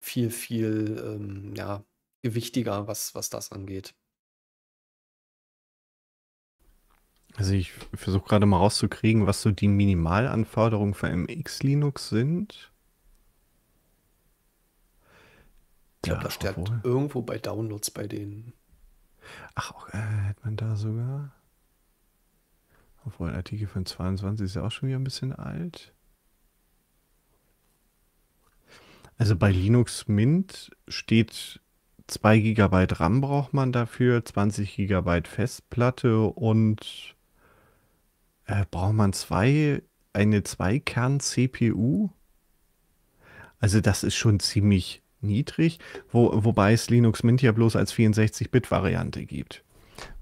[SPEAKER 1] viel, viel ähm, ja, gewichtiger, was, was das angeht.
[SPEAKER 2] Also ich versuche gerade mal rauszukriegen, was so die Minimalanforderungen für MX Linux sind. Ich glaube,
[SPEAKER 1] ja, das steht irgendwo bei Downloads bei denen.
[SPEAKER 2] Ach, auch, äh, hätte man da sogar. Obwohl, Artikel von 22 ist ja auch schon wieder ein bisschen alt. Also bei Linux Mint steht 2 GB RAM braucht man dafür, 20 GB Festplatte und äh, braucht man zwei, eine Zweikern-CPU? Also das ist schon ziemlich niedrig, wo, wobei es Linux Mint ja bloß als 64-Bit-Variante gibt.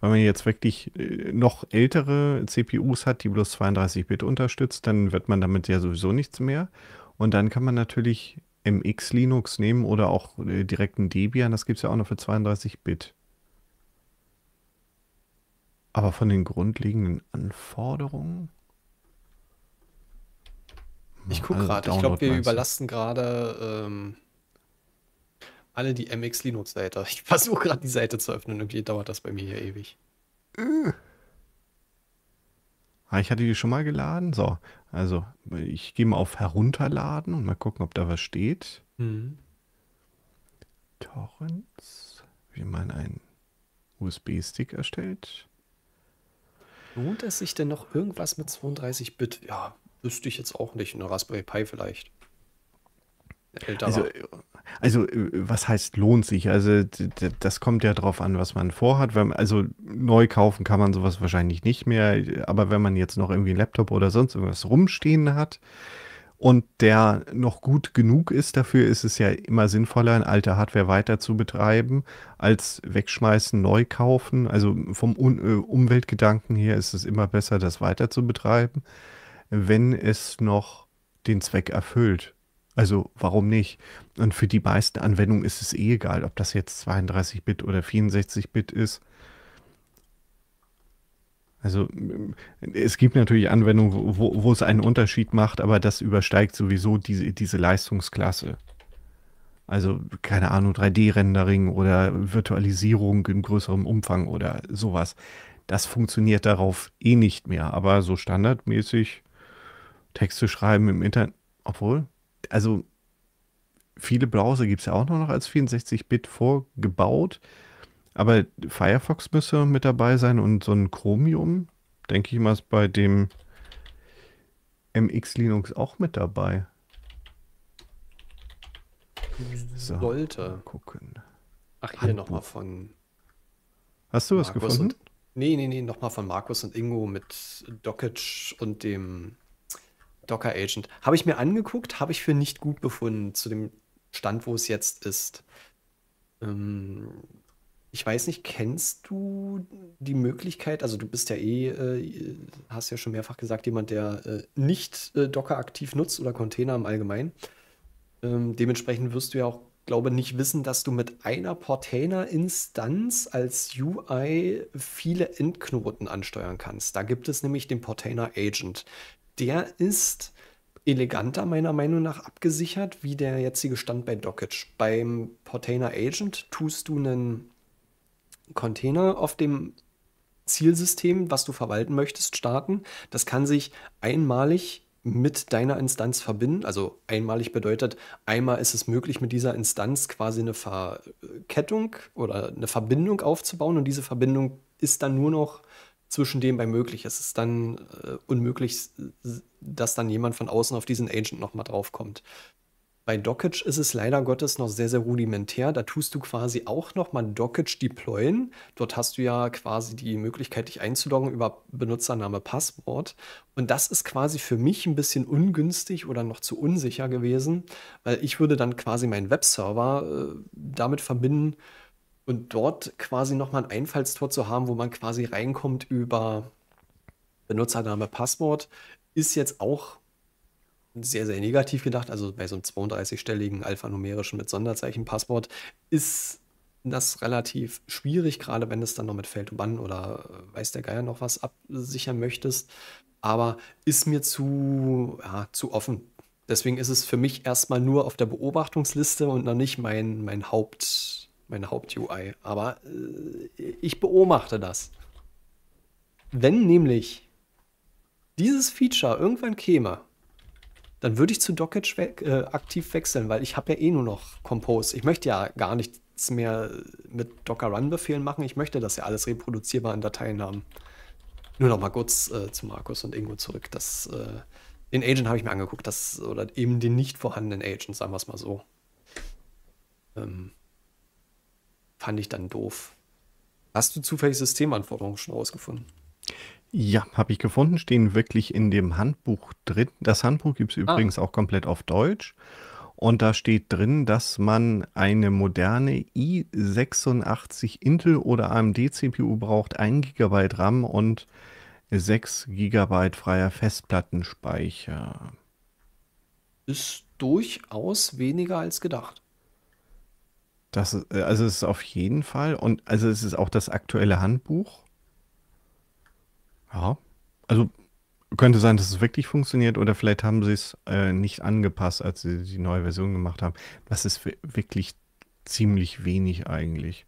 [SPEAKER 2] Wenn man jetzt wirklich äh, noch ältere CPUs hat, die bloß 32-Bit unterstützt, dann wird man damit ja sowieso nichts mehr. Und dann kann man natürlich MX Linux nehmen oder auch äh, direkt ein Debian, das gibt es ja auch noch für 32-Bit. Aber von den grundlegenden Anforderungen? Ich gucke also gerade, ich glaube, wir überlasten
[SPEAKER 1] gerade ähm, alle die MX Linux-Seite. Ich versuche gerade die Seite zu öffnen, irgendwie dauert das bei mir hier ewig.
[SPEAKER 2] Ah, ich hatte die schon mal geladen. So, also ich gehe mal auf Herunterladen und mal gucken, ob da was steht. Mhm. Torrents. Wir haben einen USB-Stick erstellt.
[SPEAKER 1] Lohnt es sich denn noch irgendwas mit 32-Bit? Ja, wüsste ich jetzt auch nicht. Eine Raspberry Pi vielleicht. Also,
[SPEAKER 2] also, äh, was heißt lohnt sich? Also, das kommt ja drauf an, was man vorhat. Wenn, also, neu kaufen kann man sowas wahrscheinlich nicht mehr. Aber wenn man jetzt noch irgendwie einen Laptop oder sonst irgendwas rumstehen hat, und der noch gut genug ist dafür, ist es ja immer sinnvoller, eine alte Hardware weiter zu betreiben, als wegschmeißen, neu kaufen. Also vom äh, Umweltgedanken her ist es immer besser, das weiter zu betreiben, wenn es noch den Zweck erfüllt. Also warum nicht? Und für die meisten Anwendungen ist es eh egal, ob das jetzt 32-Bit oder 64-Bit ist. Also es gibt natürlich Anwendungen, wo, wo, es einen Unterschied macht, aber das übersteigt sowieso diese, diese Leistungsklasse. Also keine Ahnung, 3D-Rendering oder Virtualisierung in größerem Umfang oder sowas. Das funktioniert darauf eh nicht mehr. Aber so standardmäßig Texte schreiben im Internet, obwohl, also viele Browser gibt es ja auch noch als 64-Bit vorgebaut. Aber Firefox müsste mit dabei sein und so ein Chromium, denke ich mal, ist bei dem MX Linux auch mit dabei.
[SPEAKER 1] So, Sollte. Gucken. Ach, hier nochmal von.
[SPEAKER 2] Hast du Markus was gefunden? Und,
[SPEAKER 1] nee, nee, nee, nochmal von Markus und Ingo mit Dockage und dem Docker Agent. Habe ich mir angeguckt, habe ich für nicht gut befunden, zu dem Stand, wo es jetzt ist. Ähm, ich weiß nicht, kennst du die Möglichkeit, also du bist ja eh, äh, hast ja schon mehrfach gesagt, jemand, der äh, nicht äh, Docker aktiv nutzt oder Container im Allgemeinen. Ähm, dementsprechend wirst du ja auch, glaube ich, nicht wissen, dass du mit einer Portainer-Instanz als UI viele Endknoten ansteuern kannst. Da gibt es nämlich den Portainer Agent. Der ist eleganter meiner Meinung nach abgesichert wie der jetzige Stand bei Dockage. Beim Portainer Agent tust du einen Container auf dem Zielsystem, was du verwalten möchtest, starten. Das kann sich einmalig mit deiner Instanz verbinden. Also einmalig bedeutet, einmal ist es möglich, mit dieser Instanz quasi eine Verkettung oder eine Verbindung aufzubauen und diese Verbindung ist dann nur noch zwischen dem bei möglich. Es ist dann äh, unmöglich, dass dann jemand von außen auf diesen Agent nochmal draufkommt. Bei Dockage ist es leider Gottes noch sehr, sehr rudimentär. Da tust du quasi auch nochmal Dockage deployen. Dort hast du ja quasi die Möglichkeit, dich einzuloggen über Benutzername, Passwort. Und das ist quasi für mich ein bisschen ungünstig oder noch zu unsicher gewesen, weil ich würde dann quasi meinen Webserver äh, damit verbinden und dort quasi nochmal ein Einfallstor zu haben, wo man quasi reinkommt über Benutzername, Passwort, ist jetzt auch sehr, sehr negativ gedacht. Also bei so einem 32-stelligen alphanumerischen mit Sonderzeichen-Passwort ist das relativ schwierig, gerade wenn du es dann noch mit Feld und Bann oder äh, weiß der Geier noch was absichern möchtest. Aber ist mir zu, ja, zu offen. Deswegen ist es für mich erstmal nur auf der Beobachtungsliste und noch nicht mein, mein Haupt, meine Haupt-UI. Aber äh, ich beobachte das. Wenn nämlich dieses Feature irgendwann käme, dann würde ich zu Dockage we äh, aktiv wechseln, weil ich habe ja eh nur noch Compose. Ich möchte ja gar nichts mehr mit Docker Run Befehlen machen. Ich möchte, dass ja alles reproduzierbar in Dateien haben. Nur noch mal kurz äh, zu Markus und Ingo zurück. Das, äh, den Agent habe ich mir angeguckt, das, oder eben den nicht vorhandenen Agent, sagen wir es mal so. Ähm, fand ich dann doof. Hast du zufällig Systemanforderungen schon rausgefunden?
[SPEAKER 2] Ja, habe ich gefunden, stehen wirklich in dem Handbuch drin. Das Handbuch gibt es ah. übrigens auch komplett auf Deutsch. Und da steht drin, dass man eine moderne i86 Intel oder AMD CPU braucht, 1 GB RAM und 6 GB freier Festplattenspeicher.
[SPEAKER 1] Ist durchaus weniger als gedacht.
[SPEAKER 2] Das, äh, also es ist auf jeden Fall und also es ist auch das aktuelle Handbuch. Ja. Also könnte sein, dass es wirklich funktioniert oder vielleicht haben sie es äh, nicht angepasst, als sie die neue Version gemacht haben. Das ist wirklich ziemlich wenig eigentlich.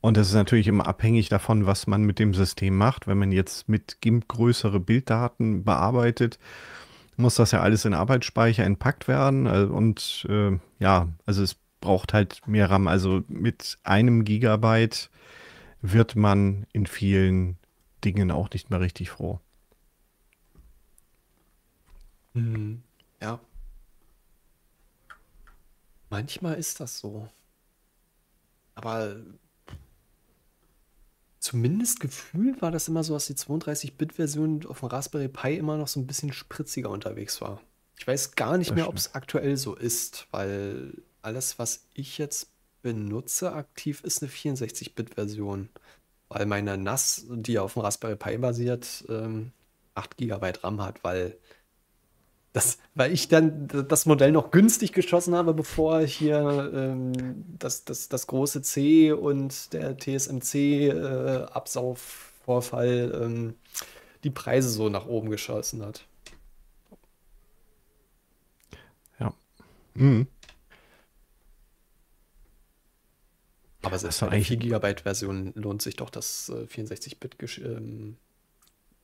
[SPEAKER 2] Und das ist natürlich immer abhängig davon, was man mit dem System macht. Wenn man jetzt mit GIMP größere Bilddaten bearbeitet, muss das ja alles in Arbeitsspeicher entpackt werden. Äh, und äh, ja, also es braucht halt mehr RAM. Also mit einem Gigabyte wird man in vielen Dingen auch nicht mehr richtig froh.
[SPEAKER 1] Mhm. Ja. Manchmal ist das so. Aber zumindest gefühlt war das immer so, dass die 32-Bit-Version auf dem Raspberry Pi immer noch so ein bisschen spritziger unterwegs war. Ich weiß gar nicht das mehr, ob es aktuell so ist, weil alles, was ich jetzt benutze aktiv, ist eine 64-Bit-Version weil meine NAS, die auf dem Raspberry Pi basiert, ähm, 8 GB RAM hat, weil, das, weil ich dann das Modell noch günstig geschossen habe, bevor hier ähm, das, das, das große C und der TSMC-Absaufvorfall äh, ähm, die Preise so nach oben geschossen hat.
[SPEAKER 2] Ja. Mhm.
[SPEAKER 1] Aber selbst bei halt eine 4 gigabyte Version lohnt sich doch das 64-Bit äh, ähm,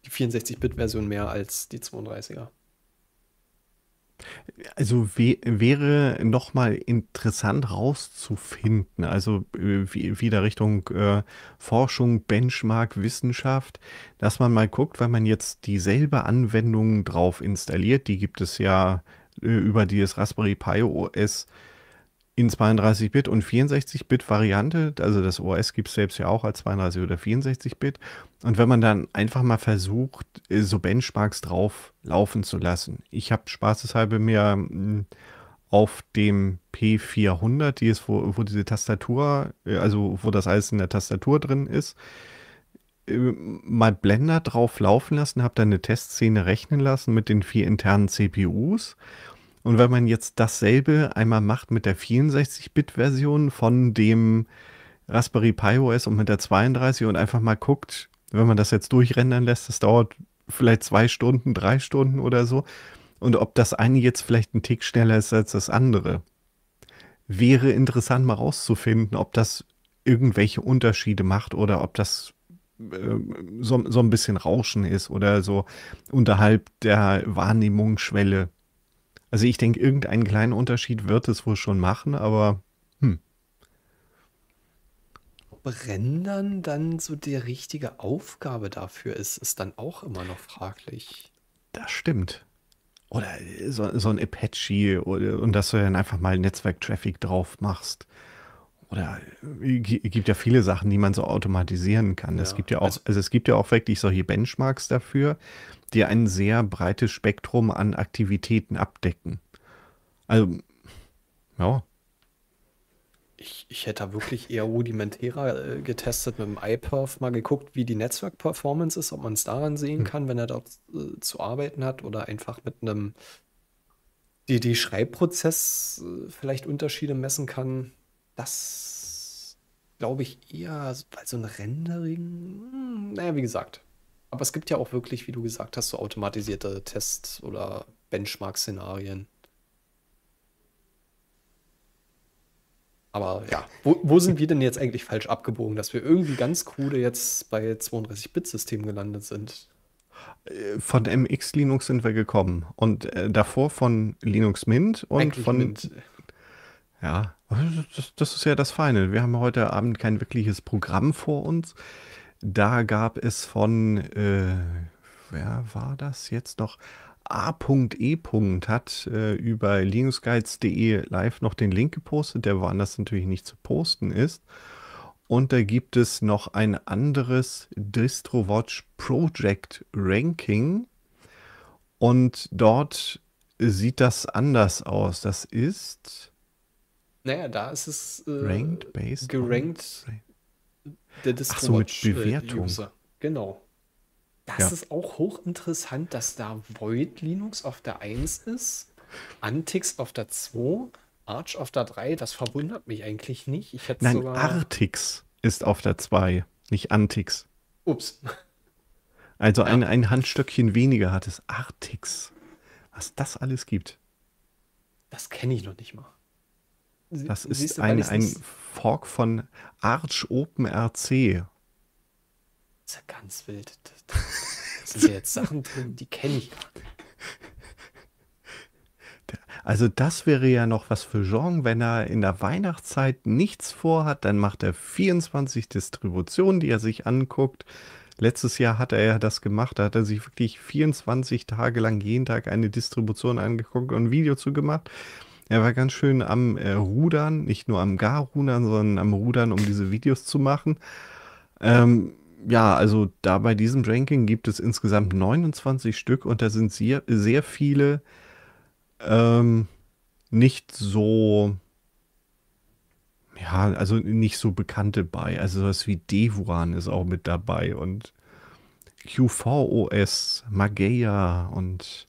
[SPEAKER 1] die 64-Bit-Version mehr als die 32er.
[SPEAKER 2] Also wäre nochmal interessant rauszufinden, also äh, wieder Richtung äh, Forschung, Benchmark, Wissenschaft, dass man mal guckt, wenn man jetzt dieselbe Anwendung drauf installiert, die gibt es ja äh, über dieses Raspberry Pi OS in 32-Bit und 64-Bit-Variante. Also das OS gibt es selbst ja auch als 32 oder 64-Bit. Und wenn man dann einfach mal versucht, äh, so Benchmarks drauf laufen zu lassen. Ich habe spaßeshalber mir hm, auf dem P400, die ist, wo, wo diese Tastatur, äh, also wo das alles in der Tastatur drin ist, äh, mal Blender drauf laufen lassen, habe dann eine Testszene rechnen lassen mit den vier internen CPUs und wenn man jetzt dasselbe einmal macht mit der 64-Bit-Version von dem Raspberry Pi OS und mit der 32 und einfach mal guckt, wenn man das jetzt durchrendern lässt, das dauert vielleicht zwei Stunden, drei Stunden oder so. Und ob das eine jetzt vielleicht einen Tick schneller ist als das andere. Wäre interessant mal rauszufinden, ob das irgendwelche Unterschiede macht oder ob das äh, so, so ein bisschen Rauschen ist oder so unterhalb der Wahrnehmungsschwelle also ich denke, irgendeinen kleinen Unterschied wird es wohl schon machen, aber hm.
[SPEAKER 1] Ob Rendern dann so die richtige Aufgabe dafür ist, ist dann auch immer noch fraglich.
[SPEAKER 2] Das stimmt.
[SPEAKER 1] Oder äh,
[SPEAKER 2] so, so ein Apache oder, und dass du dann einfach mal Netzwerk-Traffic drauf machst. Oder äh, gibt ja viele Sachen, die man so automatisieren kann. Ja. Es gibt ja auch, also, also es gibt ja auch wirklich solche Benchmarks dafür, die ein sehr breites Spektrum an Aktivitäten abdecken. Also, ja.
[SPEAKER 1] Ich, ich hätte da wirklich eher rudimentärer äh, getestet mit dem iPerf, mal geguckt, wie die Netzwerk-Performance ist, ob man es daran sehen hm. kann, wenn er dort äh, zu arbeiten hat oder einfach mit einem die, die Schreibprozess äh, vielleicht Unterschiede messen kann. Das glaube ich eher, weil so ein Rendering, mh, hm, naja, wie gesagt, aber es gibt ja auch wirklich, wie du gesagt hast, so automatisierte Tests oder Benchmark-Szenarien. Aber ja, wo, wo, sind wir denn jetzt eigentlich falsch abgebogen, dass wir irgendwie ganz krude jetzt bei 32-Bit-Systemen gelandet sind? Äh,
[SPEAKER 2] von MX Linux sind wir gekommen und äh, davor von Linux Mint und eigentlich von. Mint. Ja, das, das, ist ja das Feine. Wir haben heute Abend kein wirkliches Programm vor uns. Da gab es von, äh, wer war das jetzt noch? A.E. hat äh, über linuxguides.de live noch den Link gepostet, der woanders natürlich nicht zu posten ist. Und da gibt es noch ein anderes DistroWatch Project Ranking. Und dort sieht das anders aus. Das ist.
[SPEAKER 1] Naja, da ist es äh, gerankt der Discord. Ach so, mit äh, Bewertung. User. Genau. Das ja. ist auch hochinteressant, dass da Void Linux auf der 1 ist, Antix auf der 2, Arch auf der 3. Das verwundert mich eigentlich nicht. Ich hätte Nein, sogar...
[SPEAKER 2] Artix ist auf der 2, nicht Antix. Ups. Also ja. ein, ein Handstöckchen weniger hat es. Artix. Was das alles gibt.
[SPEAKER 1] Das kenne ich noch nicht mal. Das ist Siehste, ein, ein
[SPEAKER 2] Fork von Arch OpenRC. Das ist
[SPEAKER 1] ja ganz wild. Da sind ja jetzt Sachen drin, die kenne ich gar nicht.
[SPEAKER 2] Also das wäre ja noch was für Jean, wenn er in der Weihnachtszeit nichts vorhat, dann macht er 24 Distributionen, die er sich anguckt. Letztes Jahr hat er ja das gemacht, da hat er sich wirklich 24 Tage lang jeden Tag eine Distribution angeguckt und ein Video zugemacht. gemacht. Er war ganz schön am äh, Rudern, nicht nur am Gar-Rudern, sondern am Rudern, um diese Videos zu machen. Ähm, ja, also da bei diesem Ranking gibt es insgesamt 29 Stück und da sind sehr, sehr viele ähm, nicht so, ja, also nicht so bekannte bei. Also sowas wie Devuan ist auch mit dabei und QVOS, Mageia und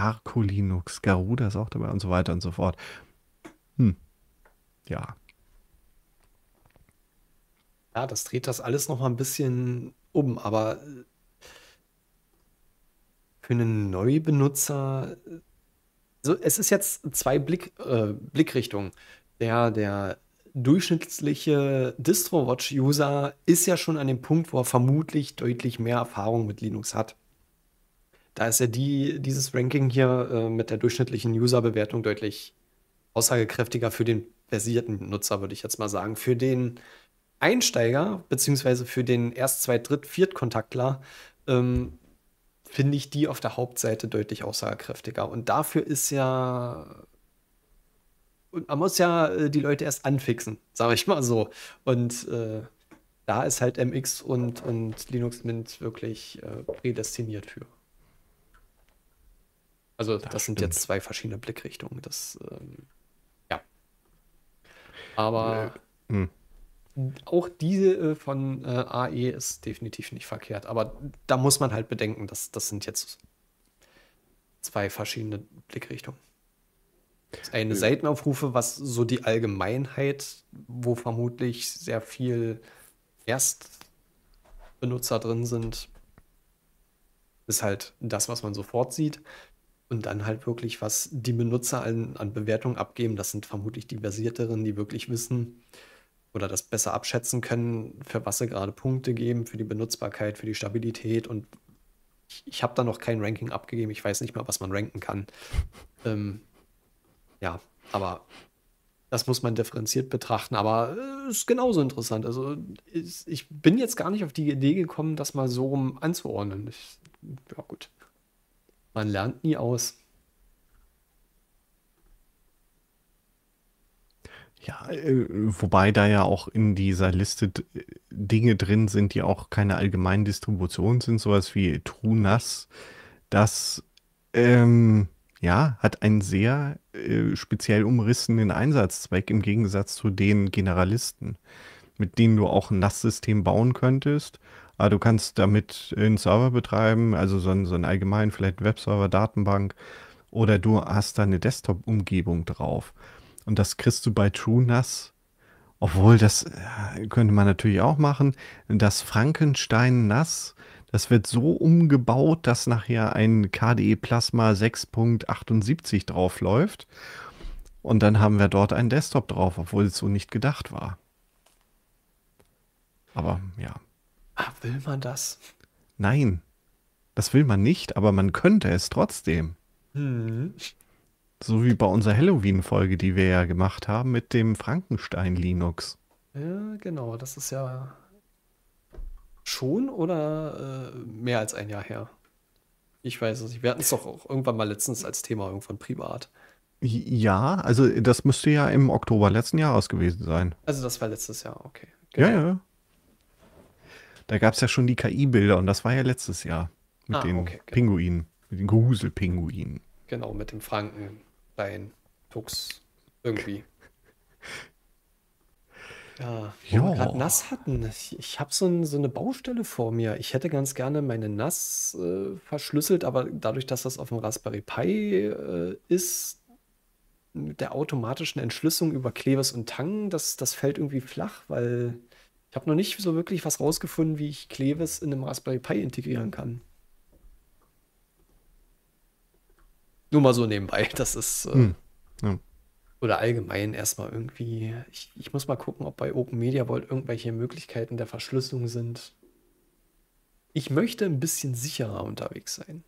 [SPEAKER 2] Arco Linux, Garuda ist auch dabei und so weiter und so fort. Hm. Ja.
[SPEAKER 1] Ja, das dreht das alles noch mal ein bisschen um, aber äh, für einen Neubenutzer, also es ist jetzt zwei Blick, äh, Blickrichtungen. Der, der durchschnittliche DistroWatch-User ist ja schon an dem Punkt, wo er vermutlich deutlich mehr Erfahrung mit Linux hat. Da ist ja die, dieses Ranking hier äh, mit der durchschnittlichen User-Bewertung deutlich aussagekräftiger für den versierten Nutzer, würde ich jetzt mal sagen. Für den Einsteiger, beziehungsweise für den Erst-, Zweit-, Dritt-, Viertkontaktler, ähm, finde ich die auf der Hauptseite deutlich aussagekräftiger. Und dafür ist ja. Und man muss ja äh, die Leute erst anfixen, sage ich mal so. Und äh, da ist halt MX und, und Linux Mint wirklich äh, prädestiniert für. Also, das, das sind jetzt zwei verschiedene Blickrichtungen. Das, ähm, ja. Aber ja. Hm. auch diese äh, von äh, AE ist definitiv nicht verkehrt. Aber da muss man halt bedenken, dass das sind jetzt zwei verschiedene Blickrichtungen. Das eine Seitenaufrufe, was so die Allgemeinheit, wo vermutlich sehr viel Erstbenutzer drin sind, ist halt das, was man sofort sieht. Und dann halt wirklich, was die Benutzer an, an Bewertungen abgeben, das sind vermutlich die Versierteren, die wirklich wissen oder das besser abschätzen können, für was sie gerade Punkte geben, für die Benutzbarkeit, für die Stabilität. Und ich, ich habe da noch kein Ranking abgegeben. Ich weiß nicht mal, was man ranken kann. ähm, ja, aber das muss man differenziert betrachten, aber äh, ist genauso interessant. Also ich bin jetzt gar nicht auf die Idee gekommen, das mal so rum anzuordnen. Ich, ja, gut. Man lernt nie aus.
[SPEAKER 2] Ja, äh, wobei da ja auch in dieser Liste Dinge drin sind, die auch keine allgemeinen Distributionen sind, sowas wie TrueNAS. Das ähm, ja, hat einen sehr äh, speziell umrissenen Einsatzzweck im Gegensatz zu den Generalisten, mit denen du auch ein NAS-System bauen könntest, aber ah, du kannst damit einen Server betreiben, also so einen, so einen allgemeinen, vielleicht Webserver, Datenbank. Oder du hast da eine Desktop-Umgebung drauf. Und das kriegst du bei TrueNAS. Obwohl, das äh, könnte man natürlich auch machen. Das Frankenstein-NAS, das wird so umgebaut, dass nachher ein KDE Plasma 6.78 draufläuft. Und dann haben wir dort einen Desktop drauf, obwohl es so nicht gedacht war. Aber ja,
[SPEAKER 1] Ach, will man das?
[SPEAKER 2] Nein, das will man nicht, aber man könnte es trotzdem.
[SPEAKER 1] Hm.
[SPEAKER 2] So wie bei unserer Halloween-Folge, die wir ja gemacht haben mit dem Frankenstein-Linux.
[SPEAKER 1] Ja, genau, das ist ja schon oder äh, mehr als ein Jahr her. Ich weiß es nicht. Wir hatten es doch auch irgendwann mal letztens als Thema irgendwann privat.
[SPEAKER 2] Ja, also das müsste ja im Oktober letzten Jahres gewesen sein.
[SPEAKER 1] Also das war letztes Jahr, okay.
[SPEAKER 2] Genau. Ja, ja. Genau. Da gab es ja schon die KI-Bilder und das war ja letztes Jahr mit ah, den okay, genau. Pinguinen, mit den Gruselpinguinen.
[SPEAKER 1] Genau, mit dem Franken, Rein, Tuchs, irgendwie. Ja, jo. wo wir gerade nass hatten. Ich, ich habe so, ein, so, eine Baustelle vor mir. Ich hätte ganz gerne meine NAS äh, verschlüsselt, aber dadurch, dass das auf dem Raspberry Pi äh, ist, mit der automatischen Entschlüsselung über Klebers und Tangen, das, das fällt irgendwie flach, weil ich habe noch nicht so wirklich was rausgefunden, wie ich Kleves in einem Raspberry Pi integrieren kann. Nur mal so nebenbei, das ist. Äh, hm. ja. Oder allgemein erstmal irgendwie. Ich, ich, muss mal gucken, ob bei Open Media Vault irgendwelche Möglichkeiten der Verschlüsselung sind. Ich möchte ein bisschen sicherer unterwegs sein.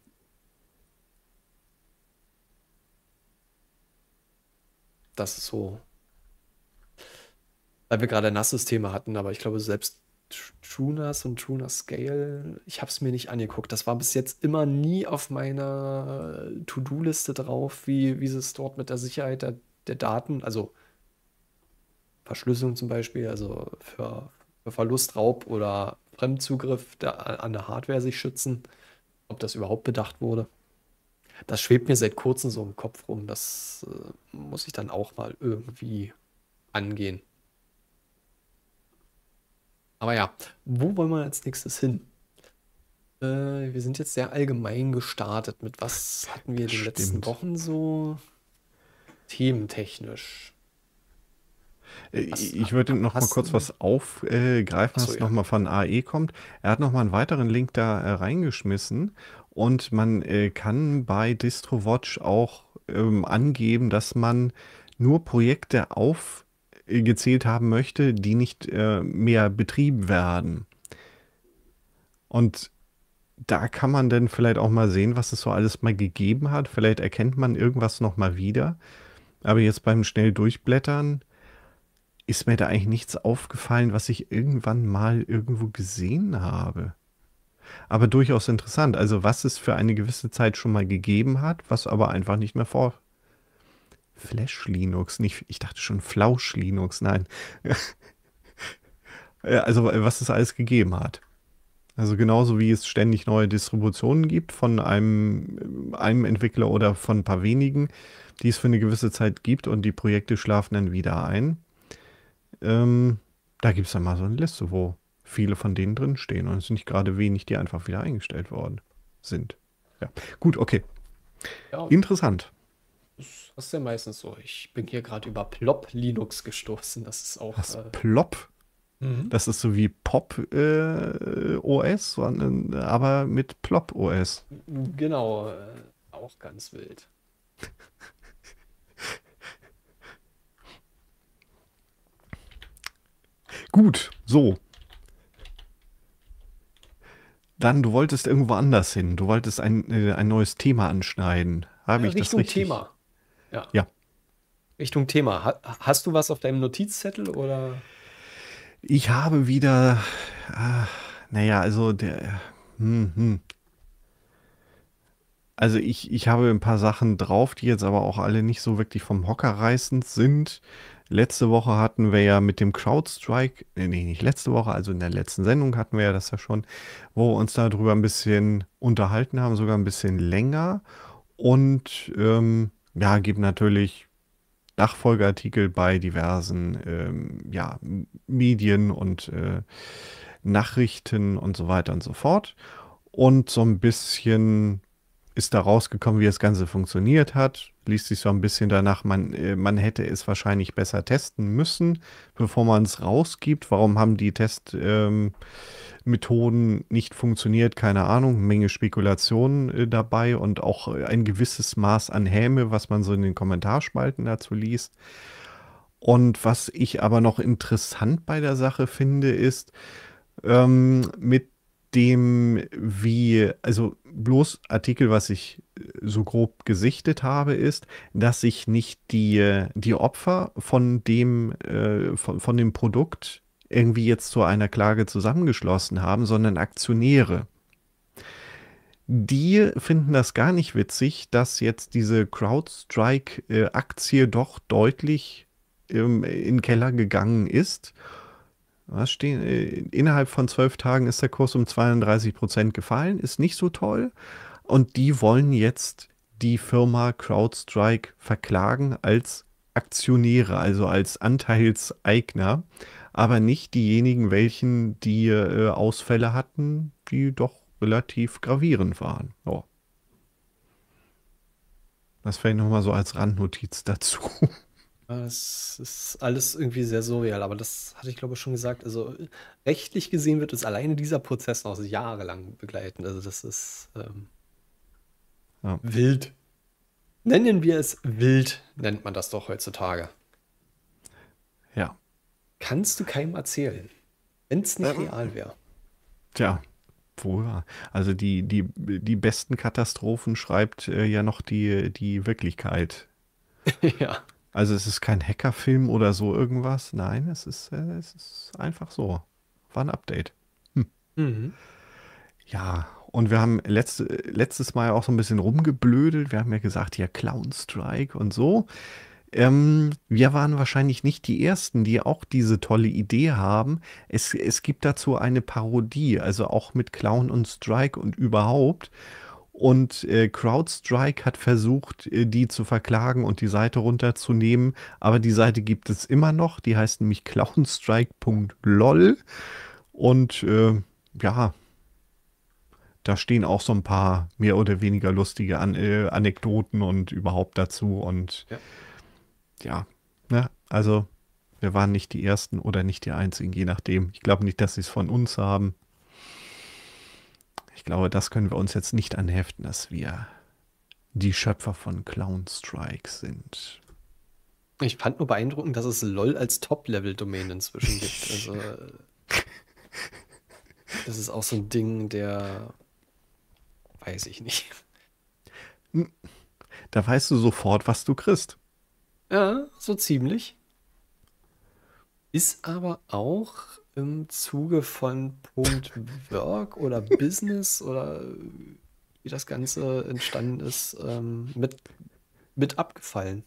[SPEAKER 1] Das ist so weil wir gerade NAS-Systeme hatten, aber ich glaube, selbst Trunas und TrueNAS Scale, ich habe es mir nicht angeguckt. Das war bis jetzt immer nie auf meiner äh, To-Do-Liste drauf, wie, wie es dort mit der Sicherheit der, der, Daten, also Verschlüsselung zum Beispiel, also für, für Verlust, Raub oder Fremdzugriff der, äh, an der Hardware sich schützen, ob das überhaupt bedacht wurde. Das schwebt mir seit kurzem so im Kopf rum. Das äh, muss ich dann auch mal irgendwie angehen. Aber ja, wo wollen wir als nächstes hin? Äh, wir sind jetzt sehr allgemein gestartet. Mit was hatten wir die Stimmt. letzten Wochen so thementechnisch?
[SPEAKER 2] Äh, was, ich würde noch mal kurz was aufgreifen, was so, ja. nochmal von AE kommt. Er hat noch mal einen weiteren Link da äh, reingeschmissen und man äh, kann bei DistroWatch auch ähm, angeben, dass man nur Projekte auf gezählt haben möchte, die nicht äh, mehr betrieben werden. Und da kann man dann vielleicht auch mal sehen, was es so alles mal gegeben hat. Vielleicht erkennt man irgendwas noch mal wieder. Aber jetzt beim schnell durchblättern ist mir da eigentlich nichts aufgefallen, was ich irgendwann mal irgendwo gesehen habe. Aber durchaus interessant. Also was es für eine gewisse Zeit schon mal gegeben hat, was aber einfach nicht mehr vor Flash Linux, nicht, ich dachte schon Flausch Linux, nein. also äh, was es alles gegeben hat. Also genauso wie es ständig neue Distributionen gibt von einem, äh, einem Entwickler oder von ein paar wenigen, die es für eine gewisse Zeit gibt und die Projekte schlafen dann wieder ein. Ähm, da gibt es dann mal so eine Liste, wo viele von denen drinstehen und es sind nicht gerade wenig, die einfach wieder eingestellt worden sind. Ja. Gut, okay. Ja. Interessant.
[SPEAKER 1] Das ist ja meistens so. Ich bin hier gerade über Plop Linux gestoßen. Das ist auch. Was, äh,
[SPEAKER 2] Plop? Mhm. Das ist so wie Pop äh, OS, aber mit Plop OS.
[SPEAKER 1] Genau, äh, auch ganz wild.
[SPEAKER 2] Gut, so. Dann, du wolltest irgendwo anders hin. Du wolltest ein, äh, ein neues Thema anschneiden. Habe ja, äh, ich Richtung das richtig? Thema. Ja. ja.
[SPEAKER 1] Richtung Thema. hast du was auf deinem Notizzettel oder?
[SPEAKER 2] Ich habe wieder, äh, naja, also der, hm, hm. Also ich, ich habe ein paar Sachen drauf, die jetzt aber auch alle nicht so wirklich vom Hocker reißend sind. Letzte Woche hatten wir ja mit dem CrowdStrike, nee, nicht letzte Woche, also in der letzten Sendung hatten wir ja das ja schon, wo wir uns darüber ein bisschen unterhalten haben, sogar ein bisschen länger. Und ähm, ja, gibt natürlich Nachfolgeartikel bei diversen ähm, ja, Medien und äh, Nachrichten und so weiter und so fort. Und so ein bisschen ist da rausgekommen, wie das Ganze funktioniert hat. Liest sich so ein bisschen danach, man, äh, man hätte es wahrscheinlich besser testen müssen, bevor man es rausgibt. Warum haben die Test... Ähm, Methoden nicht funktioniert, keine Ahnung, Menge Spekulationen äh, dabei und auch äh, ein gewisses Maß an Häme, was man so in den Kommentarspalten dazu liest. Und was ich aber noch interessant bei der Sache finde, ist ähm, mit dem, wie, also bloß Artikel, was ich äh, so grob gesichtet habe, ist, dass sich nicht die, äh, die Opfer von dem, äh, von, von dem Produkt irgendwie jetzt zu einer Klage zusammengeschlossen haben, sondern Aktionäre. Die finden das gar nicht witzig, dass jetzt diese CrowdStrike-Aktie doch deutlich ähm, in den Keller gegangen ist. Was stehen, äh, innerhalb von zwölf Tagen ist der Kurs um 32 Prozent gefallen, ist nicht so toll. Und die wollen jetzt die Firma CrowdStrike verklagen als Aktionäre, also als Anteilseigner, aber nicht diejenigen, welchen die äh, Ausfälle hatten, die doch relativ gravierend waren. Ja. Oh. Das fällt nochmal so als Randnotiz dazu.
[SPEAKER 1] Ah, das ist alles irgendwie sehr surreal, aber das hatte ich glaube ich schon gesagt. Also äh, rechtlich gesehen wird uns alleine dieser Prozess noch jahrelang begleiten. Also das ist ähm, ja. wild. Nennen wir es wild, nennt man das doch heutzutage kannst du keinem erzählen, wenn es nicht ähm, real wäre.
[SPEAKER 2] Tja, woher? Also die, die, die besten Katastrophen schreibt äh, ja noch die, die Wirklichkeit. ja. Also es ist kein Hackerfilm oder so irgendwas. Nein, es ist, äh, es ist einfach so. War ein Update. Hm. Mhm. Ja, und wir haben letzte, letztes Mal auch so ein bisschen rumgeblödelt. Wir haben ja gesagt, ja, Clown Strike und so. Ähm, wir waren wahrscheinlich nicht die Ersten, die auch diese tolle Idee haben. Es, es gibt dazu eine Parodie, also auch mit Clown und Strike und überhaupt. Und äh, CrowdStrike hat versucht, äh, die zu verklagen und die Seite runterzunehmen. Aber die Seite gibt es immer noch. Die heißt nämlich clownstrike.lol. Und äh, ja, da stehen auch so ein paar mehr oder weniger lustige An äh, Anekdoten und überhaupt dazu. Und ja ja, ne? also wir waren nicht die Ersten oder nicht die Einzigen, je nachdem. Ich glaube nicht, dass sie es von uns haben. Ich glaube, das können wir uns jetzt nicht anheften, dass wir die Schöpfer von Clown Strike
[SPEAKER 1] sind. Ich fand nur beeindruckend, dass es LOL als Top-Level-Domain inzwischen gibt. Also, das ist auch so ein Ding, der weiß ich nicht.
[SPEAKER 2] Hm. Da weißt du sofort, was
[SPEAKER 1] du kriegst. Ja, so ziemlich. Ist aber auch im Zuge von Punkt Work oder Business oder wie das Ganze entstanden ist, ähm, mit, mit abgefallen.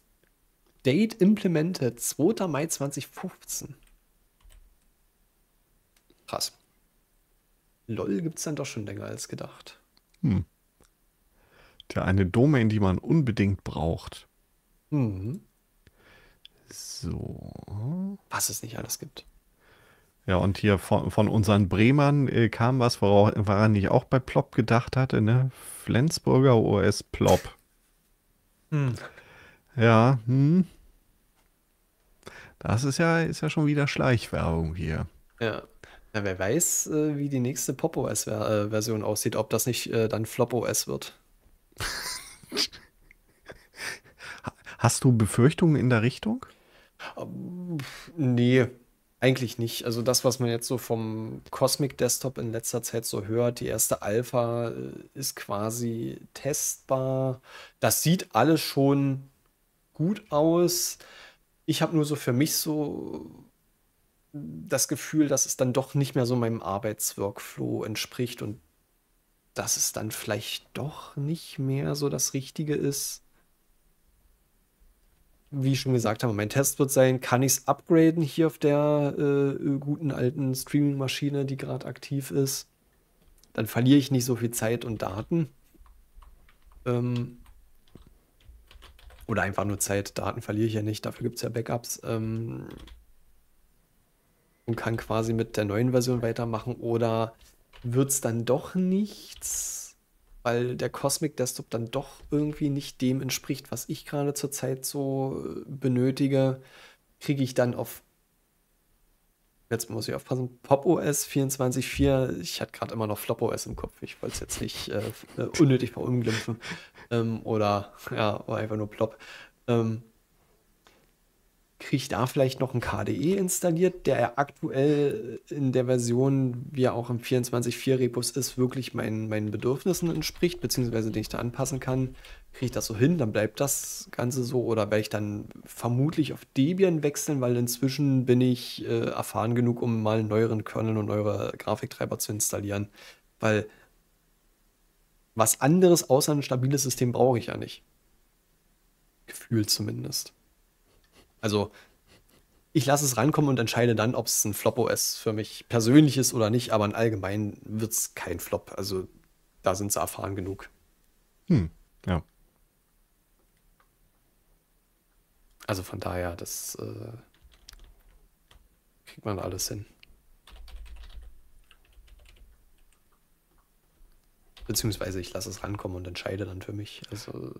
[SPEAKER 1] Date implemented, 2. Mai 2015. Krass. LOL gibt es dann doch schon länger als gedacht.
[SPEAKER 2] Hm. Der eine Domain, die man unbedingt braucht. Mhm. So. Was es nicht alles gibt. Ja, und hier von, von unseren Bremern äh, kam was, woran ich auch bei Plop gedacht hatte, ne? Flensburger OS Plop. Hm. Ja, hm. Das ist ja, ist ja schon wieder Schleichwerbung hier.
[SPEAKER 1] Ja. ja wer weiß, äh, wie die nächste Pop-OS-Version äh, aussieht, ob das nicht äh, dann Flop-OS wird.
[SPEAKER 2] Hast du Befürchtungen in der Richtung?
[SPEAKER 1] Nee, eigentlich nicht. Also das, was man jetzt so vom Cosmic Desktop in letzter Zeit so hört, die erste Alpha äh, ist quasi testbar. Das sieht alles schon gut aus. Ich habe nur so für mich so das Gefühl, dass es dann doch nicht mehr so meinem Arbeitsworkflow entspricht und dass es dann vielleicht doch nicht mehr so das Richtige ist wie ich schon gesagt habe, mein Test wird sein, kann ich es upgraden hier auf der äh, guten alten Streaming-Maschine, die gerade aktiv ist. Dann verliere ich nicht so viel Zeit und Daten. Ähm, oder einfach nur Zeit, Daten verliere ich ja nicht, dafür gibt es ja Backups. Ähm, und kann quasi mit der neuen Version weitermachen oder wird es dann doch nichts? weil der Cosmic Desktop dann doch irgendwie nicht dem entspricht, was ich gerade zurzeit so äh, benötige, kriege ich dann auf Jetzt muss ich aufpassen. Pop OS 24.4. Ich hatte gerade immer noch Flop OS im Kopf. Ich wollte es jetzt nicht äh, äh unnötig verunglimpfen. Ähm, oder ja, einfach nur Plop. Ähm, kriege ich da vielleicht noch einen KDE installiert, der ja aktuell in der Version, wie er auch im 24.4 Repos ist, wirklich meinen, meinen Bedürfnissen entspricht, beziehungsweise den ich da anpassen kann. Kriege ich das so hin, dann bleibt das Ganze so oder werde ich dann vermutlich auf Debian wechseln, weil inzwischen bin ich äh, erfahren genug, um mal einen neueren Kernel und neuere Grafiktreiber zu installieren, weil was anderes außer ein stabiles System brauche ich ja nicht. Gefühlt zumindest. Also ich lasse es rankommen und entscheide dann, ob es ein Flop-OS für mich persönlich ist oder nicht, aber im Allgemeinen wird es kein Flop. Also da sind sie erfahren genug. Hm, ja. Also von daher, das äh, kriegt man alles hin. Beziehungsweise ich lasse es rankommen und entscheide dann für mich. Also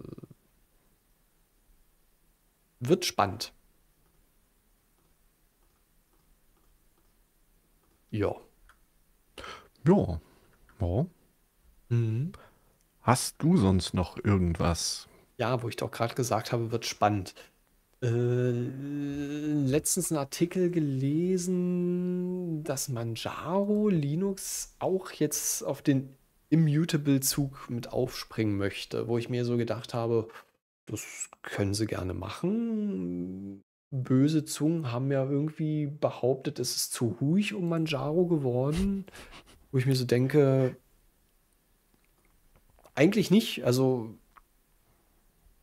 [SPEAKER 1] wird spannend. Ja. Ja. ja. Mhm. Hast du sonst noch irgendwas? Ja, wo ich doch gerade gesagt habe, wird spannend. Äh, letztens einen Artikel gelesen, dass Manjaro Linux auch jetzt auf den Immutable-Zug mit aufspringen möchte, wo ich mir so gedacht habe, das können sie gerne machen böse Zungen haben ja irgendwie behauptet, es ist zu ruhig um Manjaro geworden. Wo ich mir so denke, eigentlich nicht. Also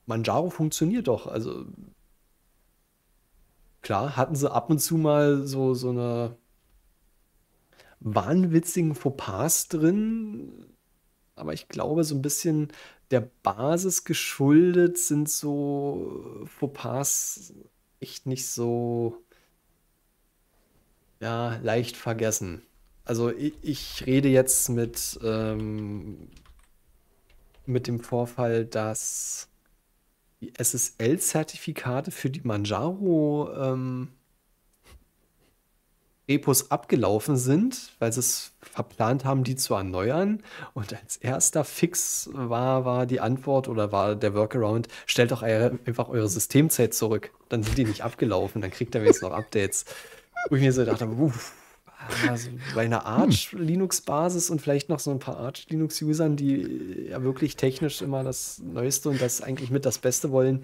[SPEAKER 1] Manjaro funktioniert doch. Also klar, hatten sie ab und zu mal so, so eine wahnwitzigen Fauxpas drin. Aber ich glaube, so ein bisschen der Basis geschuldet sind so Fauxpas echt nicht so ja, leicht vergessen. Also ich, ich rede jetzt mit, ähm, mit dem Vorfall, dass die SSL-Zertifikate für die Manjaro ähm, Repos abgelaufen sind, weil sie es verplant haben, die zu erneuern. Und als erster Fix war, war die Antwort oder war der Workaround, stellt doch einfach eure Systemzeit zurück. Dann sind die nicht abgelaufen, dann kriegt ihr wenigstens noch Updates. Wo ich mir so dachte, uff, also bei einer Arch-Linux-Basis und vielleicht noch so ein paar Arch-Linux-Usern, die ja wirklich technisch immer das Neueste und das eigentlich mit das Beste wollen,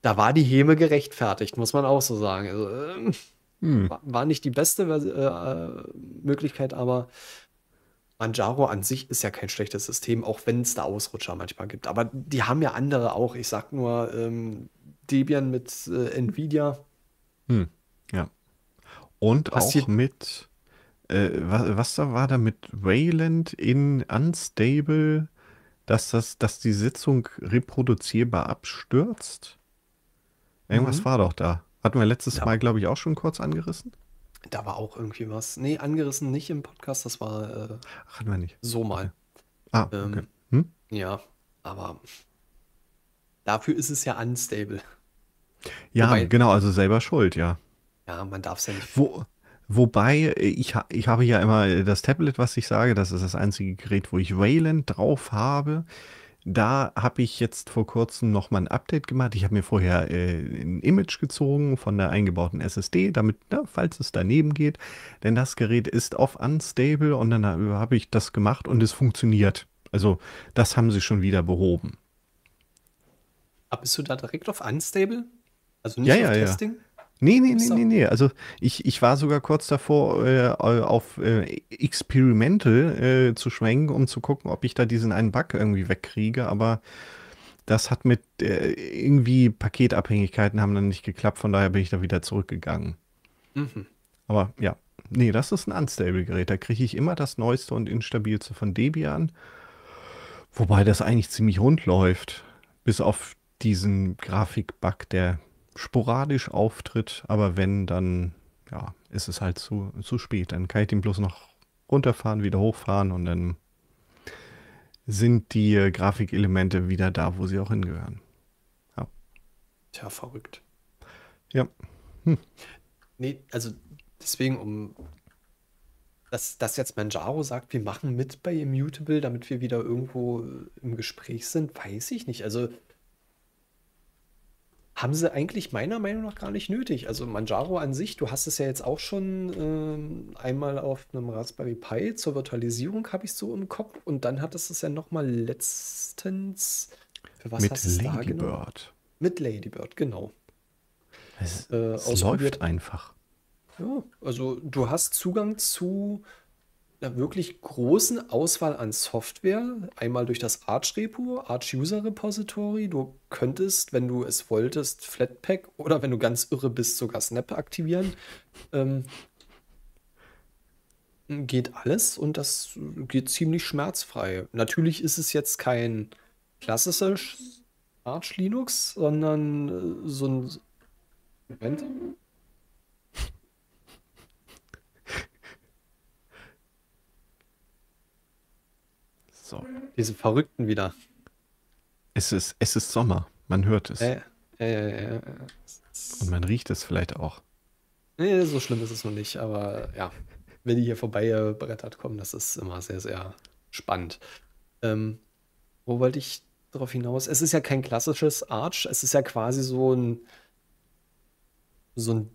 [SPEAKER 1] da war die Häme gerechtfertigt, muss man auch so sagen. Also, äh, hm. War nicht die beste äh, äh, Möglichkeit, aber Manjaro an sich ist ja kein schlechtes System, auch wenn es da Ausrutscher manchmal gibt. Aber die haben ja andere auch. Ich sag nur ähm, Debian mit äh, Nvidia.
[SPEAKER 2] Hm. Ja. Und Passiert auch mit, äh, was, was, da war da mit Wayland in Unstable, dass, das, dass die Sitzung reproduzierbar abstürzt? Irgendwas mhm. war doch da. Hatten wir letztes ja. Mal, glaube ich, auch schon kurz angerissen.
[SPEAKER 1] Da war auch irgendwie was. Nee, angerissen nicht im Podcast, das war. Äh, Ach, hatten wir nicht. So mal. Okay. Ah, ähm, okay. Hm? Ja, aber dafür ist es ja unstable.
[SPEAKER 2] Ja, Wobei, genau, also selber schuld, ja.
[SPEAKER 1] Ja, man darf es ja nicht. Wo,
[SPEAKER 2] wobei, äh, ich, ich habe ja immer äh, das Tablet, was ich sage, das ist das einzige Gerät, wo ich Wayland drauf habe. Da habe ich jetzt vor kurzem nochmal ein Update gemacht. Ich habe mir vorher äh, ein Image gezogen von der eingebauten SSD, damit, na, ne, falls es daneben geht, denn das Gerät ist auf unstable und dann habe ich das gemacht und es funktioniert. Also das haben sie schon wieder behoben.
[SPEAKER 1] Aber bist du da direkt auf unstable? Also nicht ja, auf ja, Testing? Ja.
[SPEAKER 2] Nee, nee, nee, nee, nee. Also ich, ich war sogar kurz davor, äh, äh auf äh, Experimente äh, zu schwenken, um zu gucken, ob ich da diesen einen Bug irgendwie wegkriege, aber das hat mit äh, irgendwie Paketabhängigkeiten haben dann nicht geklappt, von daher bin ich da wieder zurückgegangen. Mhm. Aber ja, nee, das ist ein Unstable-Gerät. Da kriege ich immer das Neueste und Instabilste von Debian. Wobei das eigentlich ziemlich rund läuft. Bis auf diesen Grafikbug, der sporadisch auftritt, aber wenn, dann ja, ist es halt zu, zu spät. Dann kann ich den bloß noch runterfahren, wieder hochfahren und dann sind die Grafikelemente wieder da, wo sie auch hingehören. Ja.
[SPEAKER 1] Tja, verrückt. Ja. Hm. Nee, also deswegen, um dass, dass jetzt Manjaro sagt, wir machen mit bei Immutable, damit wir wieder irgendwo äh, im Gespräch sind, weiß ich nicht. Also haben sie eigentlich meiner Meinung nach gar nicht nötig. Also Manjaro an sich, du hast es ja jetzt auch schon äh, einmal auf einem Raspberry Pi zur Virtualisierung, habe ich so im Kopf. Und dann hattest du es ja nochmal letztens. Für was Mit hast es da genau? Mit Ladybird, genau. Es, äh, es läuft einfach. Ja, also du hast Zugang zu einer wirklich großen Auswahl an Software. Einmal durch das Arch-Repo, Arch-User-Repository. Du könntest, wenn du es wolltest, Flatpak oder wenn du ganz irre bist, sogar Snap aktivieren. Ähm, geht alles und das geht ziemlich schmerzfrei. Natürlich ist es jetzt kein klassischer Arch Linux, sondern äh, so ein Moment. So. Diese Verrückten wieder.
[SPEAKER 2] Es ist, es ist Sommer. Man hört es. Äh,
[SPEAKER 1] äh, äh,
[SPEAKER 2] Und man riecht es vielleicht auch.
[SPEAKER 1] Nee, so schlimm ist es noch nicht, aber ja, wenn die hier vorbei brettert kommen, das ist immer sehr, sehr spannend. Ähm, wo wollte ich darauf hinaus? Es ist ja kein klassisches Arch, es ist ja quasi so ein so ein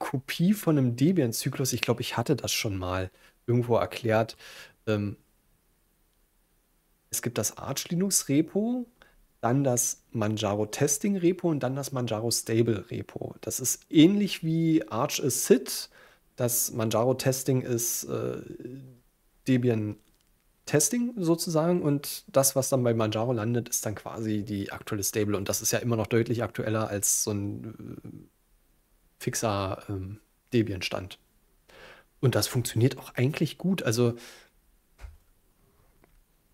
[SPEAKER 1] Kopie von einem Debian-Zyklus. Ich glaube, ich hatte das schon mal irgendwo erklärt ähm, es gibt das Arch Linux Repo, dann das Manjaro Testing Repo und dann das Manjaro Stable Repo. Das ist ähnlich wie Arch Assit. Das Manjaro Testing ist äh, Debian Testing sozusagen und das, was dann bei Manjaro landet, ist dann quasi die aktuelle Stable und das ist ja immer noch deutlich aktueller als so ein äh, fixer ähm, Debian-Stand. Und das funktioniert auch eigentlich gut. Also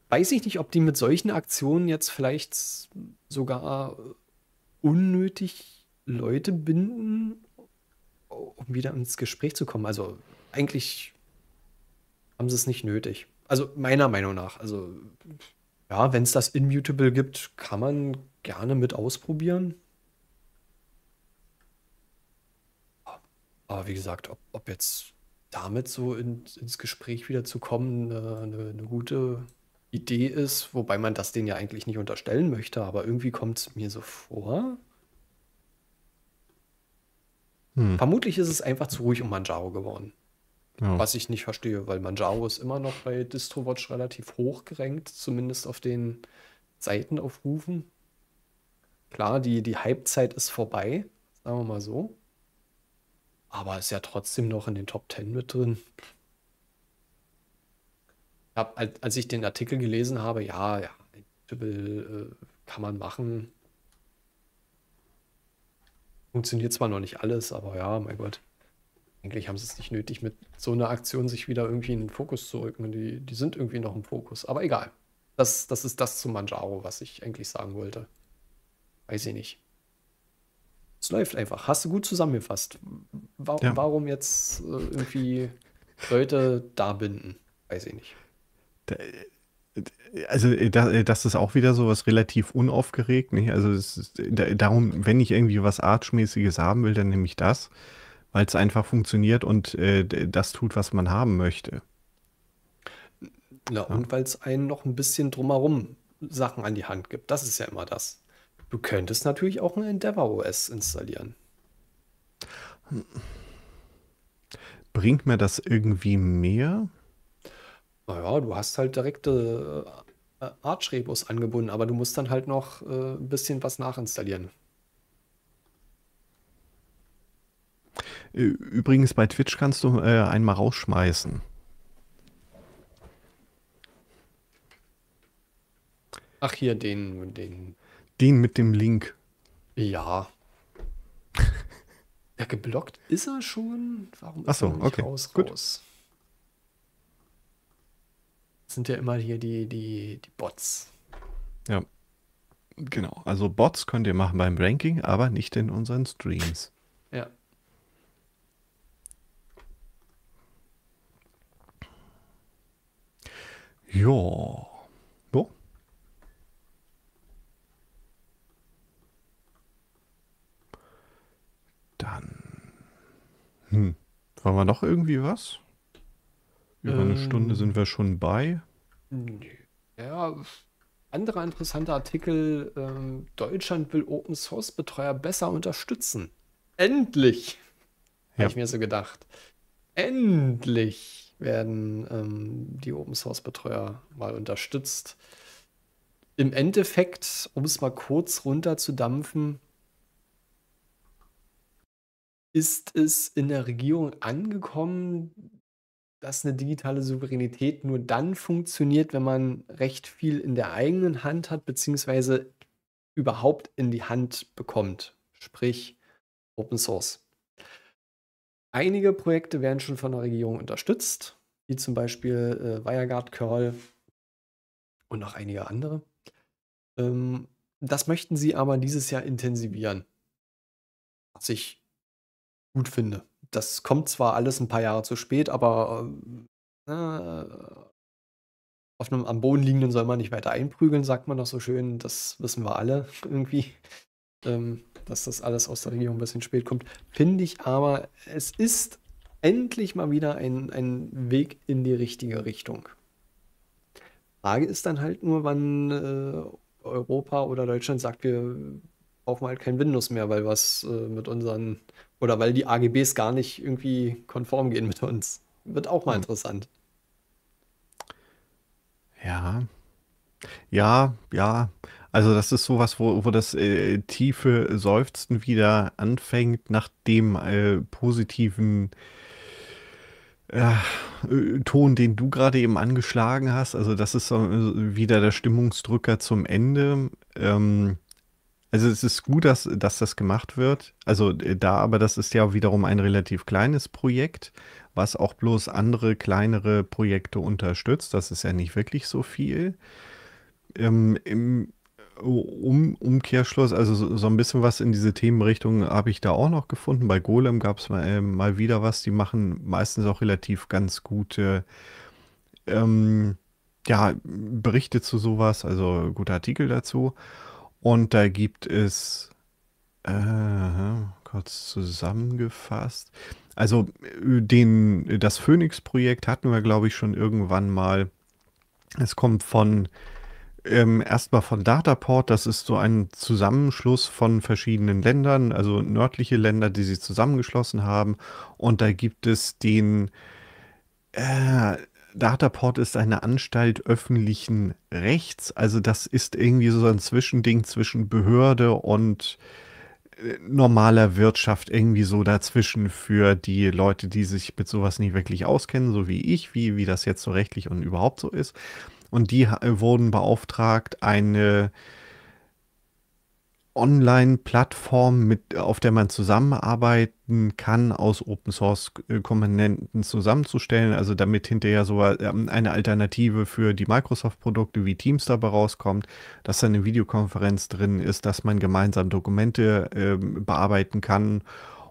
[SPEAKER 1] weiß ich nicht, ob die mit solchen Aktionen jetzt vielleicht sogar äh, unnötig Leute binden, um wieder ins Gespräch zu kommen. Also eigentlich haben sie es nicht nötig. Also meiner Meinung nach. Also ja, wenn es das Immutable gibt, kann man gerne mit ausprobieren. Aber wie gesagt, ob, ob jetzt damit so in, ins Gespräch wieder zu kommen, eine, eine, eine gute Idee ist, wobei man das denen ja eigentlich nicht unterstellen möchte, aber irgendwie kommt es mir so vor. Hm. Vermutlich ist es einfach zu ruhig um Manjaro geworden. Ja. Was ich nicht verstehe, weil Manjaro ist immer noch bei DistroWatch relativ hoch gerankt, zumindest auf den Seitenaufrufen. Klar, die, die Halbzeit ist vorbei, sagen wir mal so. Aber ist ja trotzdem noch in den Top 10 mit drin hab, als ich den Artikel gelesen habe, ja, ja, Ansible äh, kann man machen. Funktioniert zwar noch nicht alles, aber ja, mein Gott. Eigentlich haben sie es nicht nötig, mit so einer Aktion sich wieder irgendwie in den Fokus zu rücken. Die, die sind irgendwie noch im Fokus. Aber egal. Das, das ist das zu Manjaro, was ich eigentlich sagen wollte. Weiß ich nicht. Es läuft einfach. Hast du gut zusammengefasst. Warum, ja. warum jetzt äh, irgendwie Leute da binden? Weiß ich nicht
[SPEAKER 2] also äh, äh, das ist auch wieder so was relativ unaufgeregt. Nicht? Also ist, äh, darum, wenn ich irgendwie was Artschmäßiges haben will, dann nehme ich das, weil es einfach funktioniert und äh, das tut, was man haben möchte.
[SPEAKER 1] Na, ja. und weil es einen noch ein bisschen drumherum Sachen an die Hand gibt. Das ist ja immer das. Du könntest natürlich auch ein Endeavor OS installieren. Hm.
[SPEAKER 2] Bringt mir das irgendwie mehr?
[SPEAKER 1] Naja, du hast halt direkte äh, äh Arch-Rebus angebunden, aber du musst dann halt noch äh, ein bisschen was nachinstallieren.
[SPEAKER 2] Übrigens, bei Twitch kannst du äh, einmal rausschmeißen.
[SPEAKER 1] Ach, hier den, den.
[SPEAKER 2] Den mit dem Link.
[SPEAKER 1] Ja. ja, geblockt ist er schon. Warum ist Ach so, er nicht okay. raus, Gut. raus? sind ja immer hier die, die, die Bots. Ja. Genau.
[SPEAKER 2] Also Bots könnt ihr machen beim Ranking, aber nicht in unseren Streams. Ja. Ja. So. Dann. Hm. Wollen wir noch irgendwie was?
[SPEAKER 1] Über eine ähm, Stunde sind wir schon bei. Ja, anderer interessanter Artikel: ähm, Deutschland will Open Source Betreuer besser unterstützen. Endlich! Ja. Habe ich mir so gedacht. Endlich werden ähm, die Open Source Betreuer mal unterstützt. Im Endeffekt, um es mal kurz runterzudampfen, ist es in der Regierung angekommen, dass eine digitale Souveränität nur dann funktioniert, wenn man recht viel in der eigenen Hand hat, beziehungsweise überhaupt in die Hand bekommt, sprich Open Source. Einige Projekte werden schon von der Regierung unterstützt, wie zum Beispiel äh, WireGuard Curl und noch einige andere. Ähm, das möchten sie aber dieses Jahr intensivieren, was ich gut finde das kommt zwar alles ein paar Jahre zu spät, aber äh, äh, auf einem am Boden liegenden soll man nicht weiter einprügeln, sagt man doch so schön. Das wissen wir alle irgendwie, ähm, dass das alles aus der Regierung ein bisschen spät kommt. Finde ich aber, es ist endlich mal wieder ein, ein Weg in die richtige Richtung. Frage ist dann halt nur, wann äh, Europa oder Deutschland sagt, wir brauchen wir halt kein Windows mehr, weil was äh, mit unseren oder weil die AGBs gar nicht irgendwie konform gehen mit uns. Wird auch mal hm. interessant. Ja.
[SPEAKER 2] Ja, ja. Also das ist sowas, wo, wo das äh, tiefe Seufzen wieder anfängt nach dem äh, positiven äh, Ton, den du gerade eben angeschlagen hast. Also das ist so, äh, wieder der Stimmungsdrücker zum Ende. Ähm, also es ist gut, dass, dass das gemacht wird. Also äh, da, aber das ist ja wiederum ein relativ kleines Projekt, was auch bloß andere kleinere Projekte unterstützt. Das ist ja nicht wirklich so viel. Ähm, Im äh, um, Umkehrschluss, also so, so, ein bisschen was in diese Themenrichtung habe ich da auch noch gefunden. Bei Golem gab es mal, äh, mal wieder was. Die machen meistens auch relativ ganz gute ähm, ja, Berichte zu sowas, also gute Artikel dazu. Und da gibt es, äh, kurz zusammengefasst, also äh, den, das Phoenix-Projekt hatten wir, glaube ich, schon irgendwann mal. Es kommt von ähm, erstmal von Dataport, das ist so ein Zusammenschluss von verschiedenen Ländern, also nördliche Länder, die sich zusammengeschlossen haben. Und da gibt es den äh, Dataport ist eine Anstalt öffentlichen Rechts. Also das ist irgendwie so ein Zwischending zwischen Behörde und äh, normaler Wirtschaft irgendwie so dazwischen für die Leute, die sich mit sowas nicht wirklich auskennen, so wie ich, wie, wie das jetzt so rechtlich und überhaupt so ist. Und die äh, wurden beauftragt, eine Online-Plattform, mit, auf der man zusammenarbeiten kann, aus Open Source äh, Komponenten zusammenzustellen, also damit hinterher so ähm, eine Alternative für die Microsoft-Produkte wie Teams dabei rauskommt, dass da eine Videokonferenz drin ist, dass man gemeinsam Dokumente äh, bearbeiten kann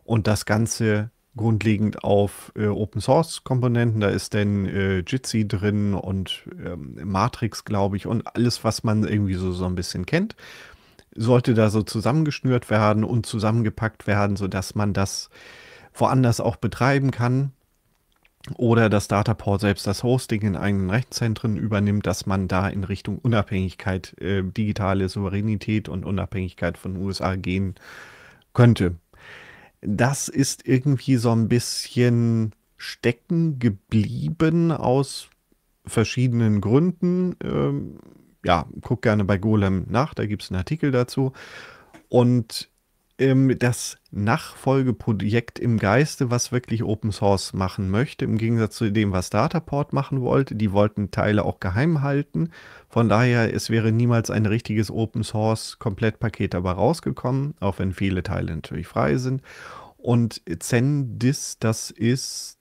[SPEAKER 2] und das Ganze grundlegend auf äh, Open Source Komponenten. Da ist denn äh, Jitsi drin und ähm, Matrix, glaube ich, und alles, was man irgendwie so, so ein bisschen kennt sollte da so zusammengeschnürt werden und zusammengepackt werden, sodass man das woanders auch betreiben kann. Oder dass Dataport selbst das Hosting in eigenen Rechtszentren übernimmt, dass man da in Richtung Unabhängigkeit, äh, digitale Souveränität und Unabhängigkeit von USA gehen könnte. Das ist irgendwie so ein bisschen stecken geblieben aus verschiedenen Gründen. Ähm, ja, guck gerne bei Golem nach, da gibt es einen Artikel dazu. Und ähm, das Nachfolgeprojekt im Geiste, was wirklich Open Source machen möchte, im Gegensatz zu dem, was Dataport machen wollte, die wollten Teile auch geheim halten. Von daher, es wäre niemals ein richtiges Open Source Komplettpaket dabei rausgekommen, auch wenn viele Teile natürlich frei sind. Und Zendis, das ist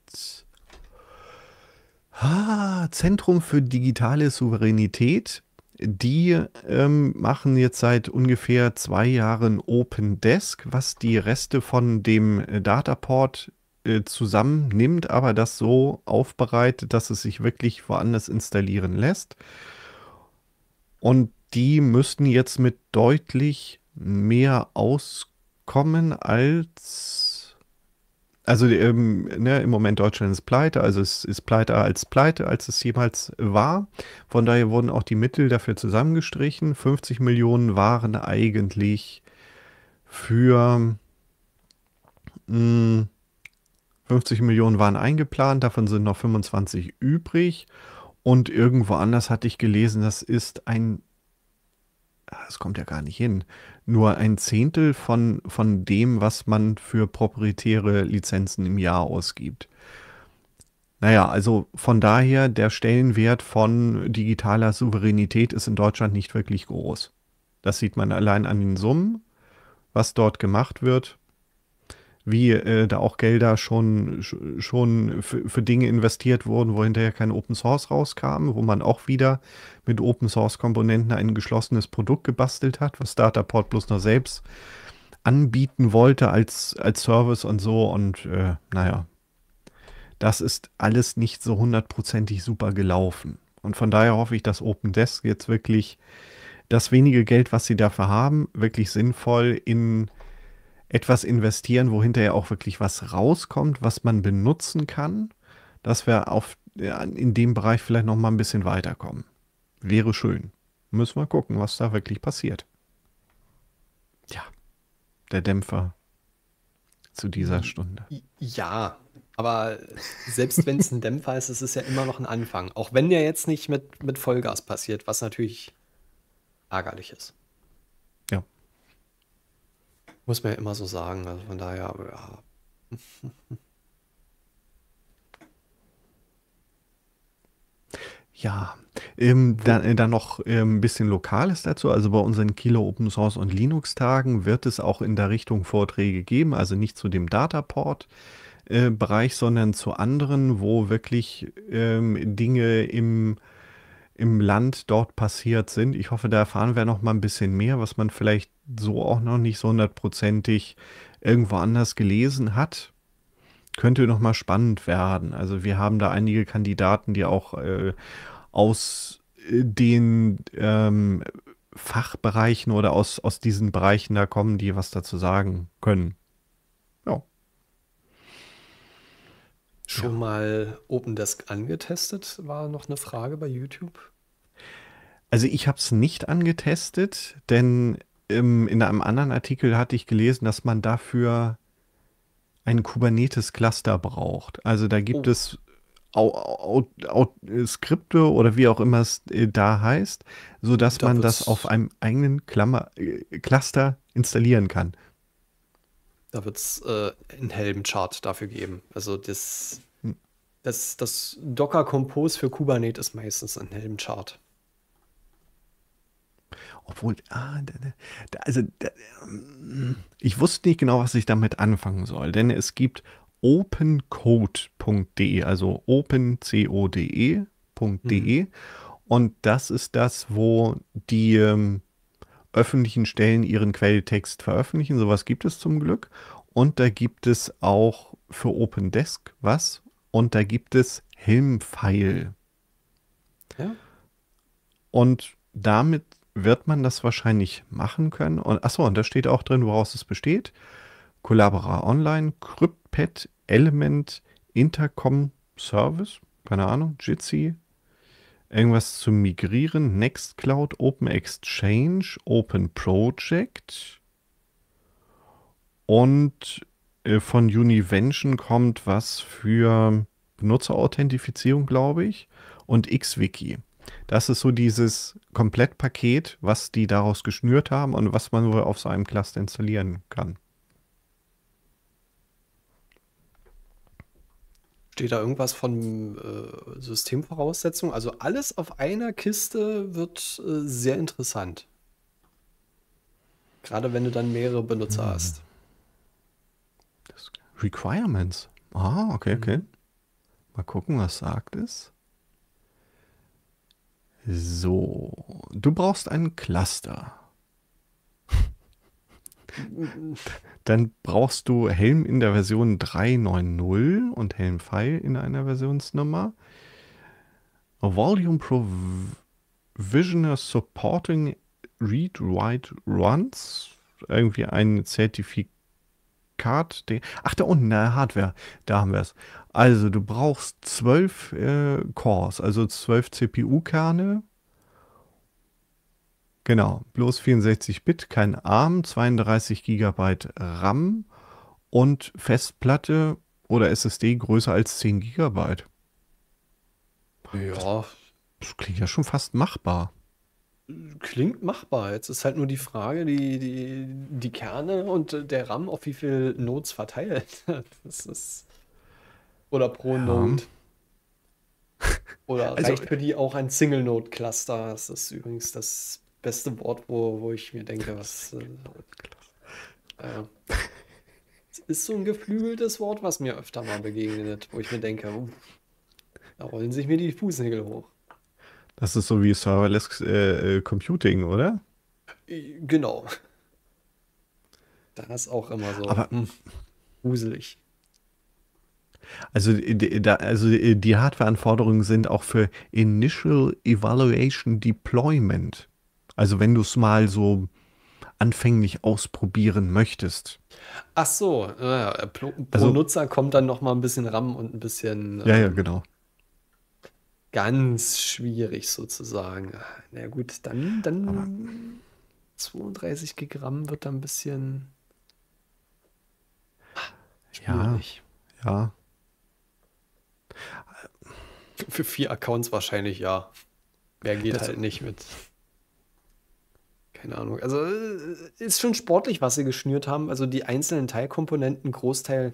[SPEAKER 2] Ah, Zentrum für digitale Souveränität die ähm, machen jetzt seit ungefähr zwei Jahren Open Desk, was die Reste von dem äh, Dataport äh, zusammennimmt, aber das so aufbereitet, dass es sich wirklich woanders installieren lässt. Und die müssten jetzt mit deutlich mehr auskommen als also ähm, ne, im Moment Deutschland ist pleite, also es ist pleite als pleite, als es jemals war. Von daher wurden auch die Mittel dafür zusammengestrichen. 50 Millionen waren eigentlich für mh, hm, 50 Millionen waren eingeplant, davon sind noch 25 übrig. Und irgendwo anders hatte ich gelesen, das ist ein, ah, das kommt ja gar nicht hin, nur ein Zehntel von, von dem, was man für proprietäre Lizenzen im Jahr ausgibt. Naja, also von daher, der Stellenwert von digitaler Souveränität ist in Deutschland nicht wirklich groß. Das sieht man allein an den Summen, was dort gemacht wird wie äh, da auch Gelder schon, schon für Dinge investiert wurden, wo hinterher kein Open Source rauskam, wo man auch wieder mit Open Source Komponenten ein geschlossenes Produkt gebastelt hat, was Dataport bloß noch selbst anbieten wollte als, als Service und so. Und äh, naja, das ist alles nicht so hundertprozentig super gelaufen. Und von daher hoffe ich, dass Open Desk jetzt wirklich das wenige Geld, was sie dafür haben, wirklich sinnvoll in etwas investieren, wo hinterher auch wirklich was rauskommt, was man benutzen kann, dass wir auf, in dem Bereich vielleicht noch mal ein bisschen weiterkommen. Wäre schön. Müssen wir gucken, was da wirklich passiert. Ja, der Dämpfer zu dieser Stunde.
[SPEAKER 1] Ja, aber selbst wenn es ein Dämpfer ist, ist es ja immer noch ein Anfang. Auch wenn der jetzt nicht mit, mit Vollgas passiert, was natürlich ärgerlich ist. Muss man ja immer so sagen, also von daher, aber ja. Ja,
[SPEAKER 2] ähm, dann, äh, dann noch ähm, ein bisschen Lokales dazu. Also bei unseren Kilo Open Source und Linux Tagen wird es auch in der Richtung Vorträge geben, also nicht zu dem Dataport. Äh, Bereich, sondern zu anderen, wo wirklich ähm, Dinge im im Land dort passiert sind. Ich hoffe, da erfahren wir noch mal ein bisschen mehr, was man vielleicht so auch noch nicht so hundertprozentig irgendwo anders gelesen hat. Könnte noch mal spannend werden. Also wir haben da einige Kandidaten, die auch äh, aus äh, den ähm, Fachbereichen oder aus, aus diesen Bereichen da kommen, die was dazu sagen können.
[SPEAKER 1] Schon ja. mal OpenDesk angetestet, war noch eine Frage bei YouTube.
[SPEAKER 2] Also ich habe es nicht angetestet, denn ähm, in einem anderen Artikel hatte ich gelesen, dass man dafür ein Kubernetes-Cluster braucht. Also da gibt oh. es Au, au, au, Skripte oder wie auch immer es äh, da heißt, sodass da man das auf einem eigenen Klammer, äh, Cluster installieren kann.
[SPEAKER 1] Da wird es äh, einen hellen Chart dafür geben. Also das, hm. das, das Docker Compose für Kubernetes ist meistens ein hellen Chart. Obwohl, ah, da, da, also
[SPEAKER 2] da, ich wusste nicht genau, was ich damit anfangen soll, denn es gibt opencode.de, also opencode.de mhm. und das ist das, wo die ähm, öffentlichen Stellen ihren Quelltext veröffentlichen. Sowas gibt es zum Glück. Und da gibt es auch für Open Desk was. Und da gibt es Helm-File. Ja. Und damit wird man das wahrscheinlich machen können. Und achso, und da steht auch drin, woraus es besteht. Collabora Online, CryptPad, Element, Intercom Service, keine Ahnung, Jitsi, irgendwas zu migrieren. Nextcloud, Open Exchange, Open Project. Und äh, von Univention kommt was für Benutzerauthentifizierung, glaube ich. Und XWiki. Das ist so dieses Komplettpaket, was die daraus geschnürt haben und was man wohl auf so einem Cluster installieren kann.
[SPEAKER 1] Steht da irgendwas von äh, Systemvoraussetzungen? Also alles auf einer Kiste wird äh, sehr interessant. Gerade wenn du dann mehrere Benutzer hm. hast.
[SPEAKER 2] Das Requirements. Ah, okay, mhm. okay. Mal gucken, was sagt es. So, du brauchst ein Cluster dann brauchst du Helm in der Version 3.9.0 und Helm Pfeil in einer Versionsnummer. A Volume Provisioner Supporting Read Write Runs. Irgendwie ein Zertifikat. Ach, da unten, na, Hardware. Da haben wir es. Also, du brauchst zwölf äh, Cores, also zwölf CPU-Kerne Genau, bloß 64-Bit, kein ARM, 32 GB RAM und Festplatte oder SSD größer als 10 GB.
[SPEAKER 1] Ja. Das klingt
[SPEAKER 2] ja schon fast machbar.
[SPEAKER 1] Klingt machbar. Jetzt ist halt nur die Frage, die, die, die Kerne und der RAM auf wie viel Nodes verteilt. Das ist. Oder pro ja. Node. Oder also, reicht für die auch ein Single-Node-Cluster? Das ist übrigens das beste Wort, wo, wo ich mir denke, was. Äh, äh, es ist so ein geflügeltes Wort, was mir öfter mal begegnet, wo ich mir denke, uh, da rollen sich mir die Fußnägel hoch.
[SPEAKER 2] Das ist so wie Serverless äh, äh Computing, oder?
[SPEAKER 1] Äh, genau. Das ist auch immer so Aber, huselig.
[SPEAKER 2] Hm, also, die, also die Hardwareanforderungen sind auch für Initial Evaluation Deployment. Also wenn du es mal so anfänglich ausprobieren möchtest.
[SPEAKER 1] Ach so, äh, pro, pro also, Nutzer kommt dann noch mal ein bisschen RAM und ein bisschen. Ähm, ja, ja, ähm, genau. Ganz schwierig sozusagen. Na gut, dann, dann Aber 32 Gigramm wird da ein bisschen.
[SPEAKER 2] Schwierig. Ja, ja.
[SPEAKER 1] Für vier Accounts wahrscheinlich ja. Mehr geht das, halt nicht mit keine Ahnung. Also äh, ist schon sportlich, was sie geschnürt haben. Also die einzelnen Teilkomponenten, Großteil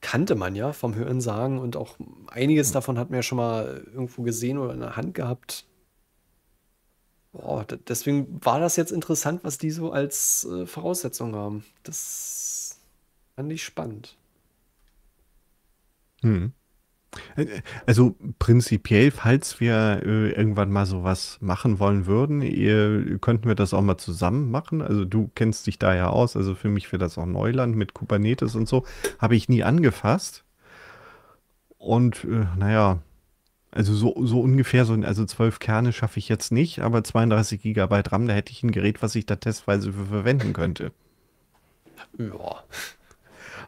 [SPEAKER 1] kannte man ja vom Hören sagen und auch einiges mhm. davon hat man ja schon mal irgendwo gesehen oder in der Hand gehabt. Boah, deswegen war das jetzt interessant, was die so als äh, Voraussetzung haben. Das fand ich spannend.
[SPEAKER 2] Mhm. Äh, also prinzipiell, falls wir äh, irgendwann mal sowas machen wollen würden, ihr, könnten wir das auch mal zusammen machen. Also du kennst dich da ja aus. Also für mich wäre das auch Neuland mit Kubernetes und so. Habe ich nie angefasst. Und äh, naja, also so, so ungefähr, so, also zwölf Kerne schaffe ich jetzt nicht, aber 32 Gigabyte RAM, da hätte ich ein Gerät, was ich da testweise für verwenden könnte. Ja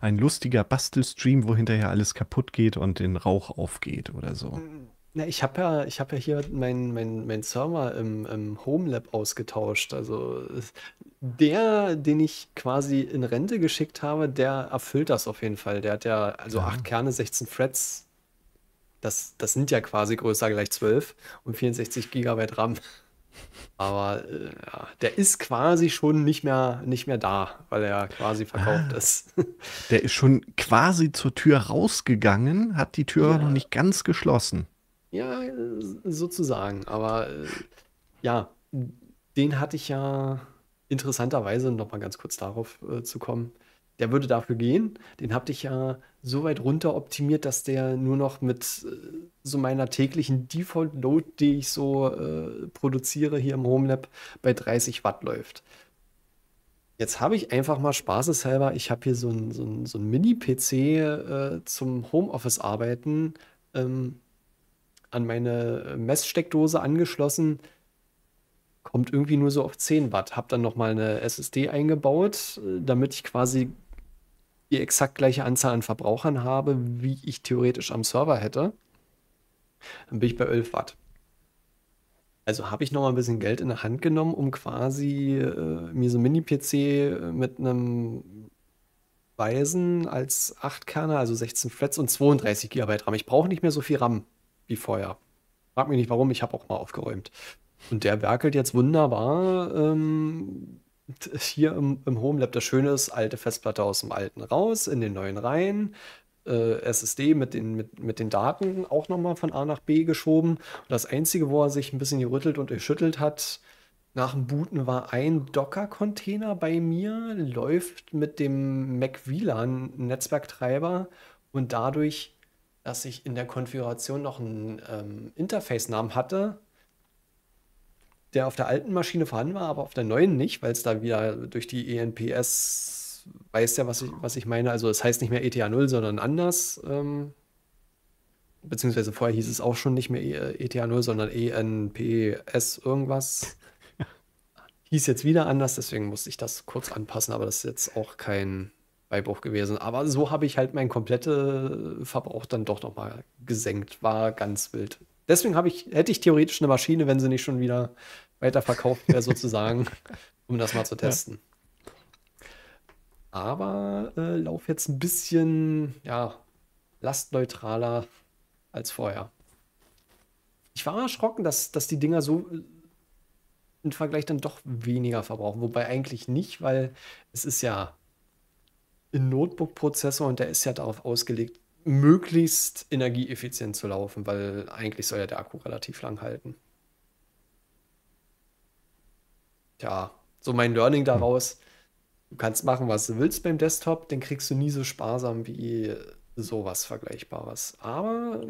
[SPEAKER 2] ein lustiger Bastelstream, wo hinterher alles kaputt geht und den Rauch aufgeht oder so. Mm,
[SPEAKER 1] na, ich habe ja, ich ja hier meinen mein, mein Server im, im Homelab ausgetauscht. Also der, den ich quasi in Rente geschickt habe, der erfüllt das auf jeden Fall. Der hat ja also ja. 8 Kerne, 16 Threads. Das, das sind ja quasi größer gleich 12 und 64 Gigabyte RAM. Aber äh, der ist quasi schon nicht mehr, nicht mehr da, weil er quasi ah. verkauft ah, ist.
[SPEAKER 2] Der ist schon quasi zur Tür rausgegangen, hat die Tür ja. noch nicht ganz geschlossen.
[SPEAKER 1] Ja, sozusagen. Aber äh, ja, den hatte ich ja interessanterweise, nochmal ganz kurz darauf äh, zu kommen, der würde dafür gehen. Den habe ich ja so weit runter optimiert, dass der nur noch mit äh, so meiner täglichen Default-Load, die ich so äh, produziere hier im Homelab, bei 30 Watt läuft. Jetzt habe ich einfach mal spaßeshalber, ich habe hier so einen so ein, so ein Mini-PC äh, zum Homeoffice-Arbeiten ähm, an meine Messsteckdose angeschlossen kommt irgendwie nur so auf 10 Watt. Habe dann nochmal eine SSD eingebaut, äh, damit ich quasi die exakt gleiche Anzahl an Verbrauchern habe, wie ich theoretisch am Server hätte, dann bin ich bei 11 Watt. Also habe ich nochmal ein bisschen Geld in der Hand genommen, um quasi äh, mir so ein Mini-PC äh, mit einem Weisen als 8-Kerner, also 16 Flats und 32 GB RAM. Ich brauche nicht mehr so viel RAM wie vorher. Frag mich nicht warum, ich habe auch mal aufgeräumt. Und der werkelt jetzt wunderbar ähm, hier im, im Homelab das Schöne ist, alte Festplatte aus dem alten raus, in den neuen rein, äh, SSD mit den, mit, mit den Daten auch nochmal von A nach B geschoben. Und das Einzige, wo er sich ein bisschen gerüttelt und geschüttelt hat, nach dem Booten war ein Docker-Container bei mir, läuft mit dem Mac WLAN-Netzwerktreiber und dadurch, dass ich in der Konfiguration noch einen ähm, Interface-Namen hatte, der auf der alten Maschine vorhanden war, aber auf der neuen nicht, weil es da wieder durch die ENPS weiß ja, was ich, was ich meine. Also es heißt nicht mehr ETA 0, sondern anders. Ähm, beziehungsweise vorher hieß es auch schon nicht mehr ETA äh, e 0, sondern ENPS irgendwas. hieß jetzt wieder anders, deswegen musste ich das kurz anpassen, aber das ist jetzt auch kein Beibruch gewesen. Aber so habe ich halt meinen kompletten äh, Verbrauch dann doch nochmal gesenkt. War ganz wild. Deswegen ich, hätte ich theoretisch eine Maschine, wenn sie nicht schon wieder weiterverkauft wäre sozusagen, um das mal zu testen. Ja. Aber äh, lauf jetzt ein bisschen, ja, lastneutraler als vorher. Ich war erschrocken, dass, dass die Dinger so äh, im Vergleich dann doch weniger verbrauchen. Wobei eigentlich nicht, weil es ist ja ein Notebook-Prozessor und der ist ja darauf ausgelegt, möglichst energieeffizient zu laufen, weil eigentlich soll ja der Akku relativ lang halten. ja, so mein Learning daraus. Du kannst machen, was du willst beim Desktop, den kriegst du nie so sparsam wie sowas Vergleichbares. Aber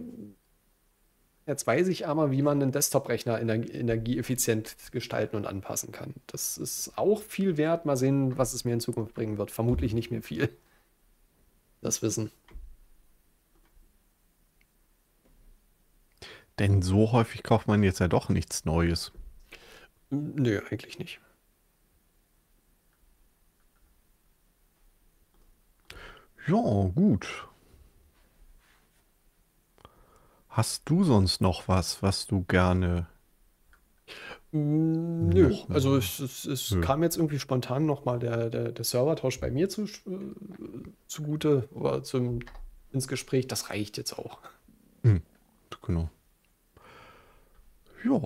[SPEAKER 1] jetzt weiß ich aber, wie man einen Desktop-Rechner energieeffizient gestalten und anpassen kann. Das ist auch viel wert. Mal sehen, was es mir in Zukunft bringen wird. Vermutlich nicht mehr viel. Das Wissen.
[SPEAKER 2] Denn so häufig kauft man jetzt ja doch nichts Neues.
[SPEAKER 1] Nö, eigentlich nicht.
[SPEAKER 2] Ja, gut. Hast du sonst noch was, was du gerne
[SPEAKER 1] hm, Nö, Noch also es, es, es Nö. kam jetzt irgendwie spontan nochmal der, der, der Servertausch bei mir zu, äh, zugute oder zum, ins Gespräch. Das reicht jetzt auch. Hm, genau. Ja.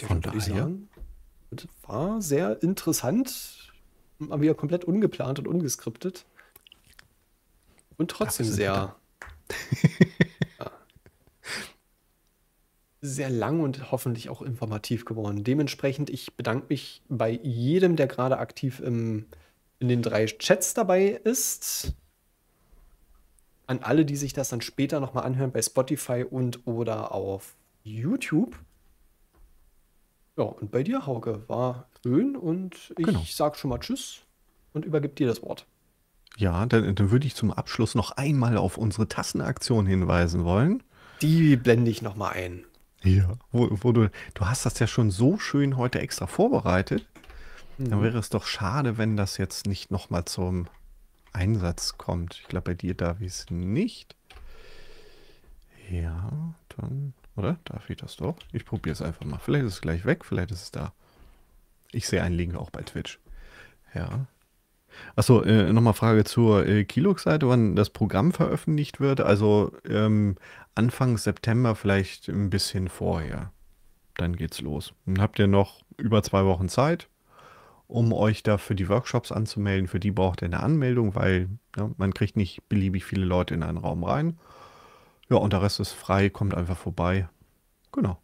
[SPEAKER 1] ja von daher. Sagen, war sehr interessant, aber wieder komplett ungeplant und ungeskriptet. Und trotzdem sehr, sehr lang und hoffentlich auch informativ geworden. Dementsprechend, ich bedanke mich bei jedem, der gerade aktiv im, in den drei Chats dabei ist. An alle, die sich das dann später nochmal anhören bei Spotify und oder auf YouTube. Ja, und bei dir, Hauke, war schön und ich genau. sag schon mal Tschüss und übergib dir das Wort.
[SPEAKER 2] Ja, dann, dann würde ich zum Abschluss noch einmal auf unsere Tassenaktion hinweisen wollen. Die blende ich nochmal ein. Ja, wo, wo du, du hast das ja schon so schön heute extra vorbereitet. Mhm. Dann wäre es doch schade, wenn das jetzt nicht nochmal zum Einsatz kommt. Ich glaube, bei dir darf ich es nicht. Ja, dann, oder? Darf ich das doch? Ich probiere es einfach mal. Vielleicht ist es gleich weg, vielleicht ist es da. Ich sehe einen Link auch bei Twitch. Ja, Achso, äh, nochmal Frage zur äh, Kilog-Seite, wann das Programm veröffentlicht wird. Also ähm, Anfang September, vielleicht ein bisschen vorher. Dann geht's los. Dann habt ihr noch über zwei Wochen Zeit, um euch da für die Workshops anzumelden. Für die braucht ihr eine Anmeldung, weil ja, ne, man kriegt nicht beliebig viele Leute in einen Raum rein. Ja, und der Rest ist frei, kommt einfach vorbei. Genau.